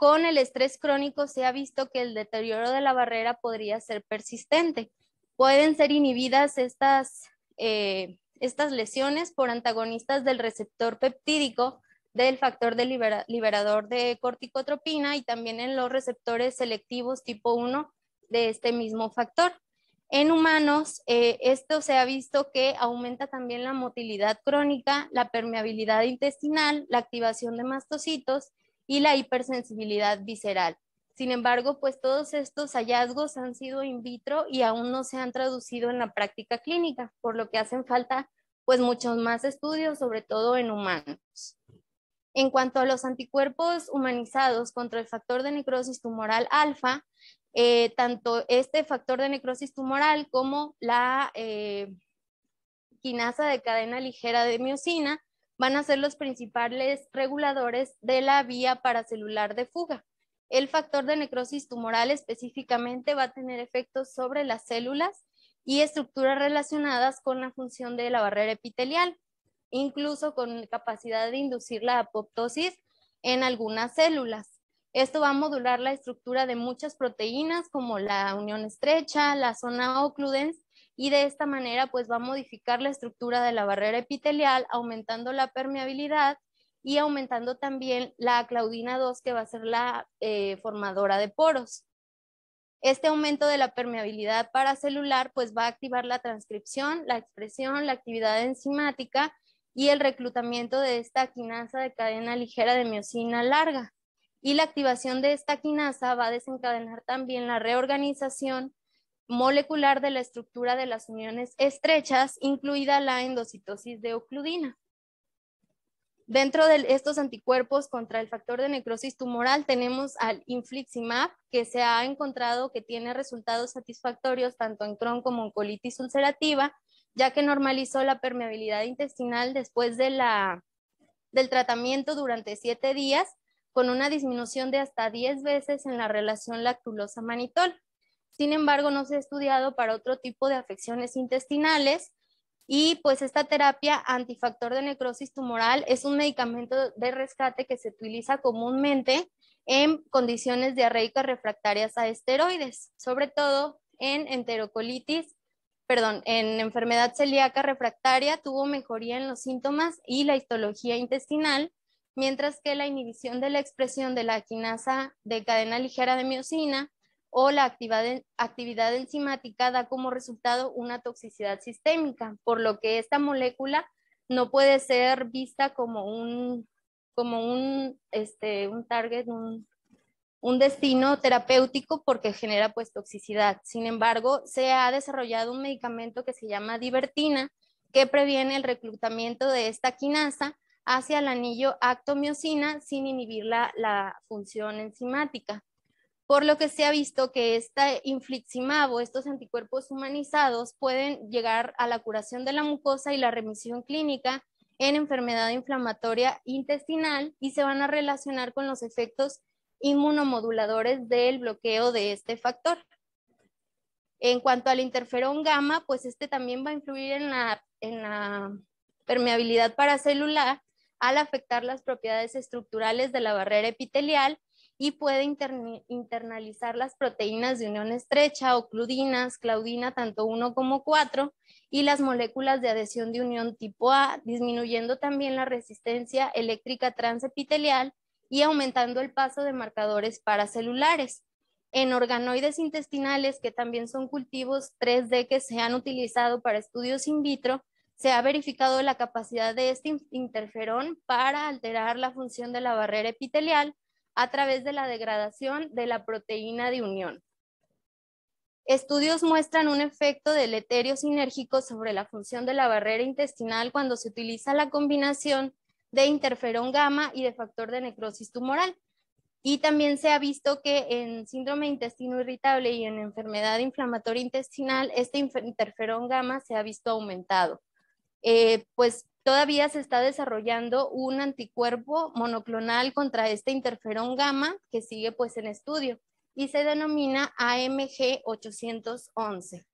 Con el estrés crónico se ha visto que el deterioro de la barrera podría ser persistente. Pueden ser inhibidas estas, eh, estas lesiones por antagonistas del receptor peptídico del factor de liberador de corticotropina y también en los receptores selectivos tipo 1 de este mismo factor. En humanos, eh, esto se ha visto que aumenta también la motilidad crónica, la permeabilidad intestinal, la activación de mastocitos y la hipersensibilidad visceral. Sin embargo, pues todos estos hallazgos han sido in vitro y aún no se han traducido en la práctica clínica, por lo que hacen falta pues muchos más estudios, sobre todo en humanos. En cuanto a los anticuerpos humanizados contra el factor de necrosis tumoral alfa, eh, tanto este factor de necrosis tumoral como la eh, quinasa de cadena ligera de miocina van a ser los principales reguladores de la vía paracelular de fuga. El factor de necrosis tumoral específicamente va a tener efectos sobre las células y estructuras relacionadas con la función de la barrera epitelial, incluso con capacidad de inducir la apoptosis en algunas células. Esto va a modular la estructura de muchas proteínas como la unión estrecha, la zona occludens y de esta manera pues va a modificar la estructura de la barrera epitelial, aumentando la permeabilidad y aumentando también la claudina 2 que va a ser la eh, formadora de poros. Este aumento de la permeabilidad paracelular pues va a activar la transcripción, la expresión, la actividad enzimática y el reclutamiento de esta quinasa de cadena ligera de miocina larga. Y la activación de esta quinasa va a desencadenar también la reorganización molecular de la estructura de las uniones estrechas, incluida la endocitosis de ocludina. Dentro de estos anticuerpos contra el factor de necrosis tumoral tenemos al infliximab, que se ha encontrado que tiene resultados satisfactorios tanto en Crohn como en colitis ulcerativa, ya que normalizó la permeabilidad intestinal después de la, del tratamiento durante siete días, con una disminución de hasta 10 veces en la relación lactulosa-manitol. Sin embargo, no se ha estudiado para otro tipo de afecciones intestinales y pues esta terapia antifactor de necrosis tumoral es un medicamento de rescate que se utiliza comúnmente en condiciones diarreicas refractarias a esteroides, sobre todo en enterocolitis, perdón, en enfermedad celíaca refractaria tuvo mejoría en los síntomas y la histología intestinal, mientras que la inhibición de la expresión de la quinasa de cadena ligera de miocina o la actividad, enzimática da como resultado una toxicidad sistémica, por lo que esta molécula no puede ser vista como un, como un, este, target, un, destino terapéutico porque genera pues toxicidad. Sin embargo, se ha desarrollado un medicamento que se llama divertina que previene el reclutamiento de esta quinasa hacia el anillo actomiocina sin inhibir la función enzimática por lo que se ha visto que este infliximab o estos anticuerpos humanizados pueden llegar a la curación de la mucosa y la remisión clínica en enfermedad inflamatoria intestinal y se van a relacionar con los efectos inmunomoduladores del bloqueo de este factor. En cuanto al interferón gamma, pues este también va a influir en la, en la permeabilidad paracelular al afectar las propiedades estructurales de la barrera epitelial y puede internalizar las proteínas de unión estrecha o cludinas, claudina, tanto 1 como 4, y las moléculas de adhesión de unión tipo A, disminuyendo también la resistencia eléctrica transepitelial y aumentando el paso de marcadores paracelulares. En organoides intestinales, que también son cultivos 3D que se han utilizado para estudios in vitro, se ha verificado la capacidad de este interferón para alterar la función de la barrera epitelial, a través de la degradación de la proteína de unión. Estudios muestran un efecto deleterio sinérgico sobre la función de la barrera intestinal cuando se utiliza la combinación de interferón gamma y de factor de necrosis tumoral. Y también se ha visto que en síndrome de intestino irritable y en enfermedad inflamatoria intestinal, este interferón gamma se ha visto aumentado. Eh, pues Todavía se está desarrollando un anticuerpo monoclonal contra este interferón gamma que sigue pues en estudio y se denomina AMG 811.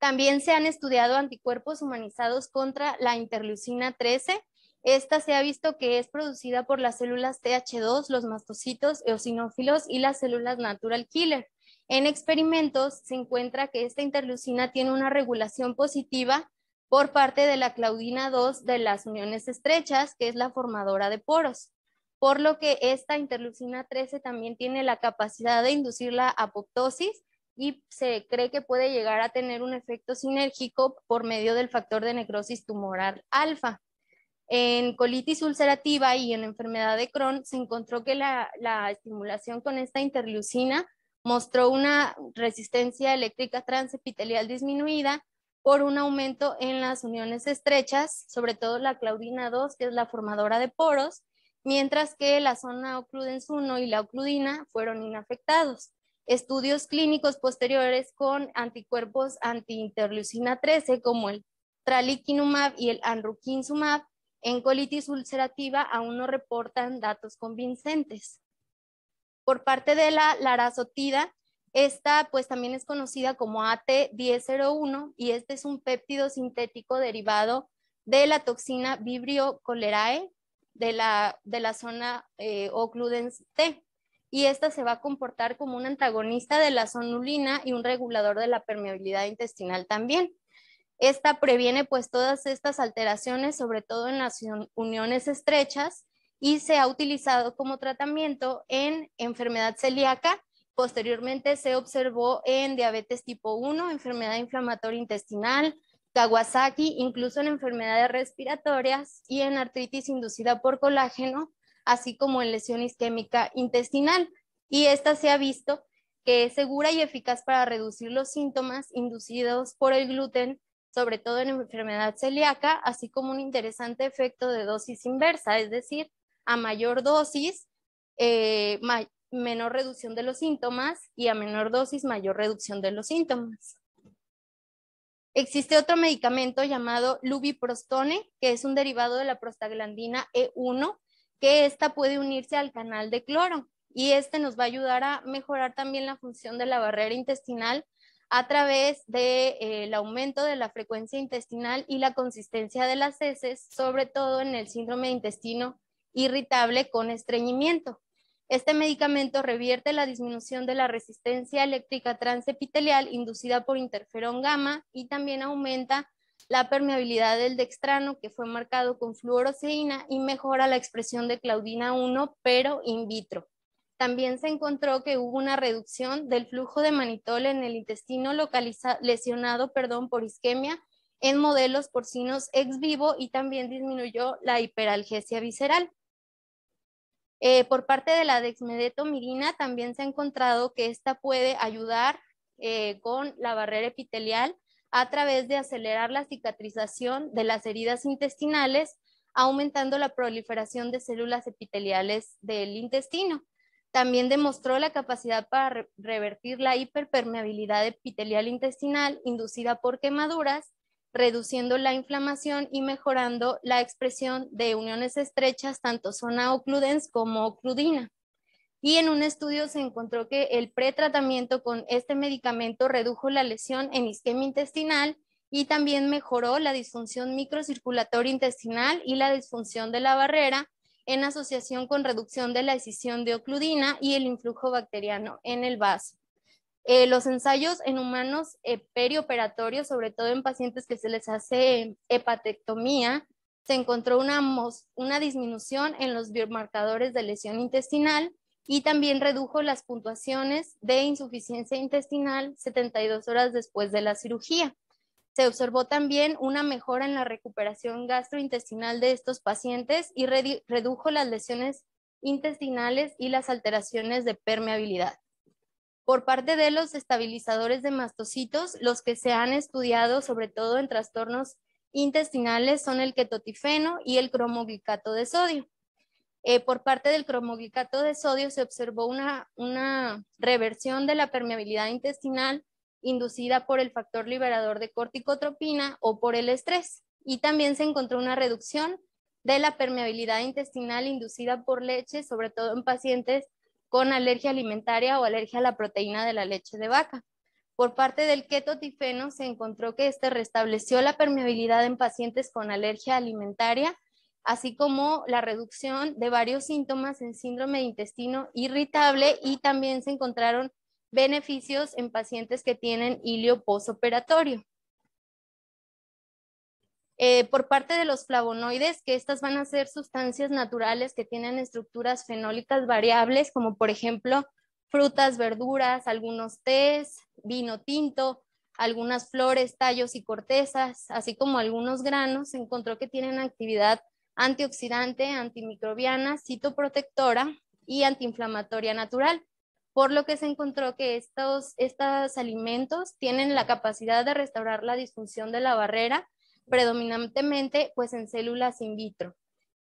También se han estudiado anticuerpos humanizados contra la interleucina 13. Esta se ha visto que es producida por las células TH2, los mastocitos, eosinófilos y las células natural killer. En experimentos se encuentra que esta interleucina tiene una regulación positiva por parte de la claudina 2 de las uniones estrechas, que es la formadora de poros, por lo que esta interleucina 13 también tiene la capacidad de inducir la apoptosis y se cree que puede llegar a tener un efecto sinérgico por medio del factor de necrosis tumoral alfa. En colitis ulcerativa y en enfermedad de Crohn se encontró que la, estimulación con esta interleucina mostró una resistencia eléctrica transepitelial disminuida por un aumento en las uniones estrechas, sobre todo la claudina 2, que es la formadora de poros, mientras que la zona ocludens 1 y la ocludina fueron inafectados. Estudios clínicos posteriores con anticuerpos antiinterleucina 13, como el traliquinumab y el anruquinzumab, en colitis ulcerativa aún no reportan datos convincentes. Por parte de la larazotida, esta pues también es conocida como AT1001 y este es un péptido sintético derivado de la toxina Vibrio cholerae de la, zona eh, T y esta se va a comportar como un antagonista de la sonulina y un regulador de la permeabilidad intestinal también. Esta previene pues todas estas alteraciones, sobre todo en las uniones estrechas, y se ha utilizado como tratamiento en enfermedad celíaca Posteriormente se observó en diabetes tipo 1, enfermedad inflamatoria intestinal, Kawasaki, incluso en enfermedades respiratorias y en artritis inducida por colágeno, así como en lesión isquémica intestinal. Y esta se ha visto que es segura y eficaz para reducir los síntomas inducidos por el gluten, sobre todo en enfermedad celíaca, así como un interesante efecto de dosis inversa, es decir, a mayor dosis, eh, menor reducción de los síntomas y a menor dosis mayor reducción de los síntomas. Existe otro medicamento llamado lubiprostone, que es un derivado de la prostaglandina E1, que esta puede unirse al canal de cloro y este nos va a ayudar a mejorar también la función de la barrera intestinal a través del de, eh, aumento de la frecuencia intestinal y la consistencia de las heces, sobre todo en el síndrome de intestino irritable con estreñimiento. Este medicamento revierte la disminución de la resistencia eléctrica transepitelial inducida por interferón gamma y también aumenta la permeabilidad del dextrano que fue marcado con fluoroseína y mejora la expresión de claudina 1, pero in vitro. También se encontró que hubo una reducción del flujo de manitol en el intestino lesionado perdón, por isquemia en modelos porcinos ex vivo y también disminuyó la hiperalgesia visceral. Eh, por parte de la dexmedetomidina también se ha encontrado que esta puede ayudar eh, con la barrera epitelial a través de acelerar la cicatrización de las heridas intestinales, aumentando la proliferación de células epiteliales del intestino. También demostró la capacidad para revertir la hiperpermeabilidad epitelial intestinal inducida por quemaduras reduciendo la inflamación y mejorando la expresión de uniones estrechas, tanto zona ocludens como ocludina. Y en un estudio se encontró que el pretratamiento con este medicamento redujo la lesión en isquemia intestinal y también mejoró la disfunción microcirculatoria intestinal y la disfunción de la barrera en asociación con reducción de la escisión de ocludina y el influjo bacteriano en el vaso. Eh, los ensayos en humanos eh, perioperatorios, sobre todo en pacientes que se les hace hepatectomía, se encontró una, una disminución en los biomarcadores de lesión intestinal y también redujo las puntuaciones de insuficiencia intestinal 72 horas después de la cirugía. Se observó también una mejora en la recuperación gastrointestinal de estos pacientes y redujo las lesiones intestinales y las alteraciones de permeabilidad. Por parte de los estabilizadores de mastocitos, los que se han estudiado sobre todo en trastornos intestinales son el ketotifeno y el cromoglicato de sodio. Eh, por parte del cromoglicato de sodio se observó una, una reversión de la permeabilidad intestinal inducida por el factor liberador de corticotropina o por el estrés. Y también se encontró una reducción de la permeabilidad intestinal inducida por leche, sobre todo en pacientes con alergia alimentaria o alergia a la proteína de la leche de vaca. Por parte del ketotifeno se encontró que este restableció la permeabilidad en pacientes con alergia alimentaria, así como la reducción de varios síntomas en síndrome de intestino irritable y también se encontraron beneficios en pacientes que tienen ilio posoperatorio. Eh, por parte de los flavonoides, que estas van a ser sustancias naturales que tienen estructuras fenólicas variables, como por ejemplo frutas, verduras, algunos tés, vino tinto, algunas flores, tallos y cortezas, así como algunos granos, se encontró que tienen actividad antioxidante, antimicrobiana, citoprotectora y antiinflamatoria natural, por lo que se encontró que estos, estos alimentos tienen la capacidad de restaurar la disfunción de la barrera predominantemente pues en células in vitro.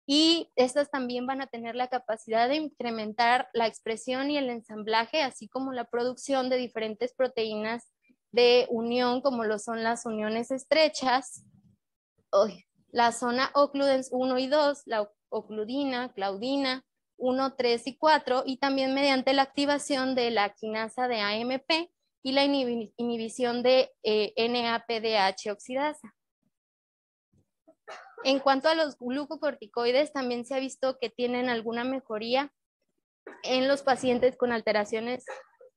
Y estas también van a tener la capacidad de incrementar la expresión y el ensamblaje, así como la producción de diferentes proteínas de unión, como lo son las uniones estrechas, la zona occludens 1 y 2, la ocludina, claudina 1, 3 y 4, y también mediante la activación de la quinasa de AMP y la inhibición de NAPDH eh, oxidasa. En cuanto a los glucocorticoides, también se ha visto que tienen alguna mejoría en los pacientes con alteraciones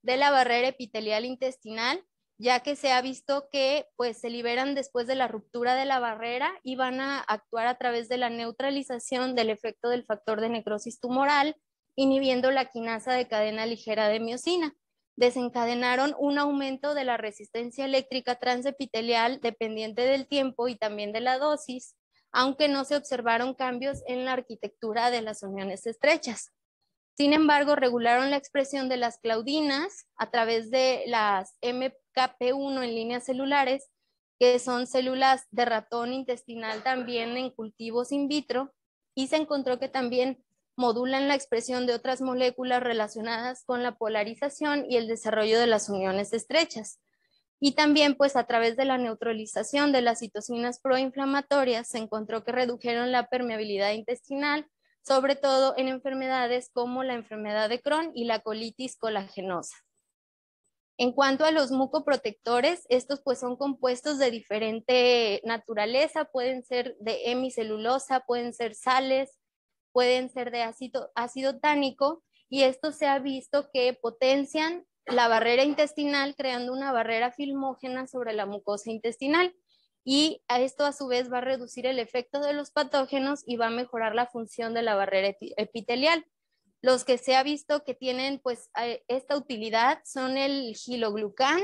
de la barrera epitelial intestinal, ya que se ha visto que pues, se liberan después de la ruptura de la barrera y van a actuar a través de la neutralización del efecto del factor de necrosis tumoral, inhibiendo la quinasa de cadena ligera de miocina. Desencadenaron un aumento de la resistencia eléctrica transepitelial dependiente del tiempo y también de la dosis, aunque no se observaron cambios en la arquitectura de las uniones estrechas. Sin embargo, regularon la expresión de las claudinas a través de las MKP1 en líneas celulares, que son células de ratón intestinal también en cultivos in vitro, y se encontró que también modulan la expresión de otras moléculas relacionadas con la polarización y el desarrollo de las uniones estrechas. Y también, pues a través de la neutralización de las citocinas proinflamatorias, se encontró que redujeron la permeabilidad intestinal, sobre todo en enfermedades como la enfermedad de Crohn y la colitis colagenosa. En cuanto a los mucoprotectores, estos pues son compuestos de diferente naturaleza, pueden ser de hemicelulosa, pueden ser sales, pueden ser de ácido, ácido tánico, y esto se ha visto que potencian la barrera intestinal, creando una barrera filmógena sobre la mucosa intestinal. Y esto a su vez va a reducir el efecto de los patógenos y va a mejorar la función de la barrera epitelial. Los que se ha visto que tienen pues esta utilidad son el giloglucán,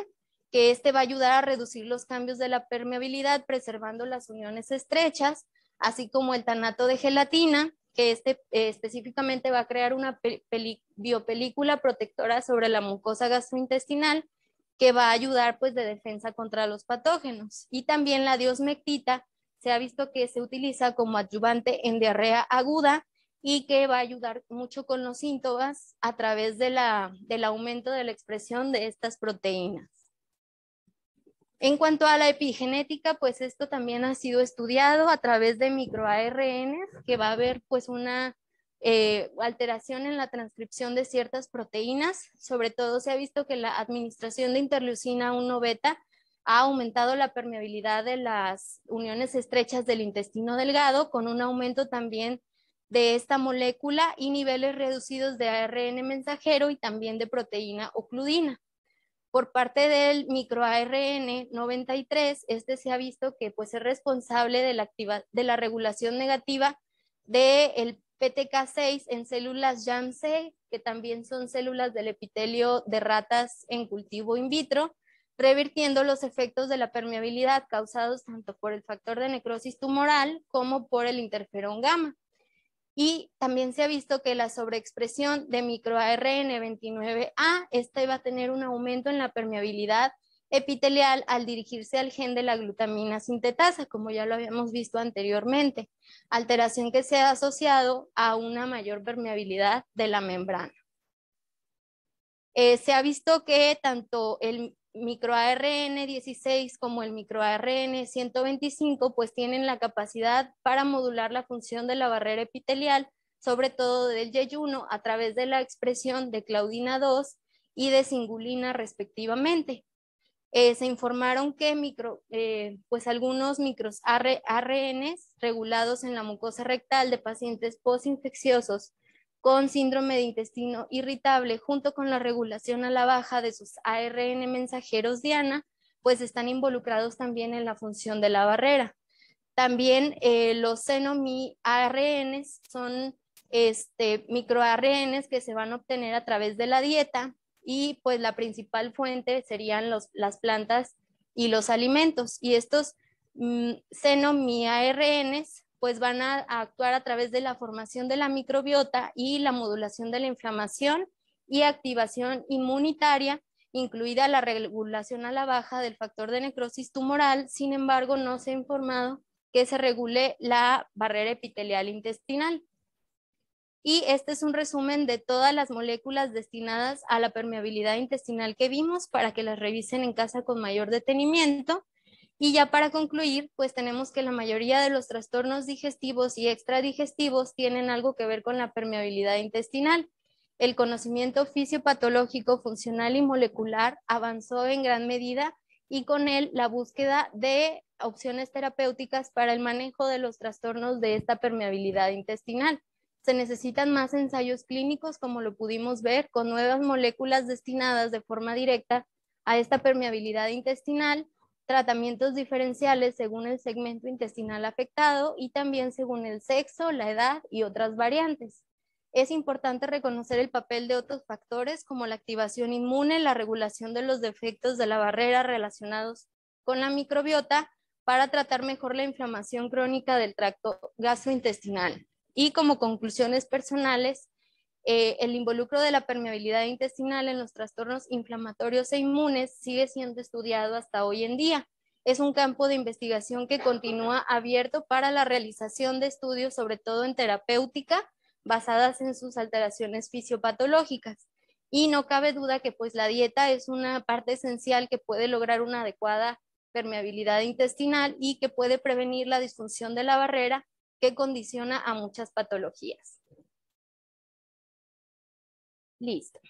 que este va a ayudar a reducir los cambios de la permeabilidad preservando las uniones estrechas, así como el tanato de gelatina, que este eh, específicamente va a crear una biopelícula protectora sobre la mucosa gastrointestinal que va a ayudar pues de defensa contra los patógenos. Y también la diosmectita se ha visto que se utiliza como adyuvante en diarrea aguda y que va a ayudar mucho con los síntomas a través de del aumento de la expresión de estas proteínas. En cuanto a la epigenética, pues esto también ha sido estudiado a través de microARNs, que va a haber pues una eh, alteración en la transcripción de ciertas proteínas. Sobre todo se ha visto que la administración de interleucina 1 beta ha aumentado la permeabilidad de las uniones estrechas del intestino delgado, con un aumento también de esta molécula y niveles reducidos de ARN mensajero y también de proteína ocludina. Por parte del microARN 93, este se ha visto que pues, es responsable de la, regulación negativa del el PTK6 en células jam que también son células del epitelio de ratas en cultivo in vitro, revirtiendo los efectos de la permeabilidad causados tanto por el factor de necrosis tumoral como por el interferón gamma. Y también se ha visto que la sobreexpresión de microARN29A, esta iba a tener un aumento en la permeabilidad epitelial al dirigirse al gen de la glutamina sintetasa, como ya lo habíamos visto anteriormente, alteración que se ha asociado a una mayor permeabilidad de la membrana. Eh, se ha visto que tanto el microARN 16 como el microARN 125 pues tienen la capacidad para modular la función de la barrera epitelial, sobre todo del yeyuno a través de la expresión de claudina 2 y de cingulina respectivamente. Eh, se informaron que micro, eh, pues algunos microARN regulados en la mucosa rectal de pacientes postinfecciosos con síndrome de intestino irritable, junto con la regulación a la baja de sus ARN mensajeros diana, pues están involucrados también en la función de la barrera. También eh, los mi arn son este, microARNs que se van a obtener a través de la dieta y pues la principal fuente serían las plantas y los alimentos. Y estos mm, seno-mi-ARNs pues van a, actuar a través de la formación de la microbiota y la modulación de la inflamación y activación inmunitaria, incluida la regulación a la baja del factor de necrosis tumoral. Sin embargo, no se ha informado que se regule la barrera epitelial intestinal. Y este es un resumen de todas las moléculas destinadas a la permeabilidad intestinal que vimos para que las revisen en casa con mayor detenimiento. Y ya para concluir, pues tenemos que la mayoría de los trastornos digestivos y extradigestivos tienen algo que ver con la permeabilidad intestinal. El conocimiento fisiopatológico, funcional y molecular avanzó en gran medida y con él la búsqueda de opciones terapéuticas para el manejo de los trastornos de esta permeabilidad intestinal. Se necesitan más ensayos clínicos, como lo pudimos ver, con nuevas moléculas destinadas de forma directa a esta permeabilidad intestinal tratamientos diferenciales según el segmento intestinal afectado y también según el sexo, la edad y otras variantes. Es importante reconocer el papel de otros factores como la activación inmune, la regulación de los defectos de la barrera relacionados con la microbiota para tratar mejor la inflamación crónica del tracto gastrointestinal. Y como conclusiones personales, eh, el involucro de la permeabilidad intestinal en los trastornos inflamatorios e inmunes sigue siendo estudiado hasta hoy en día. Es un campo de investigación que continúa abierto para la realización de estudios, sobre todo en terapéutica, basadas en sus alteraciones fisiopatológicas. Y no cabe duda que pues la dieta es una parte esencial que puede lograr una adecuada permeabilidad intestinal y que puede prevenir la disfunción de la barrera que condiciona a muchas patologías. Listo.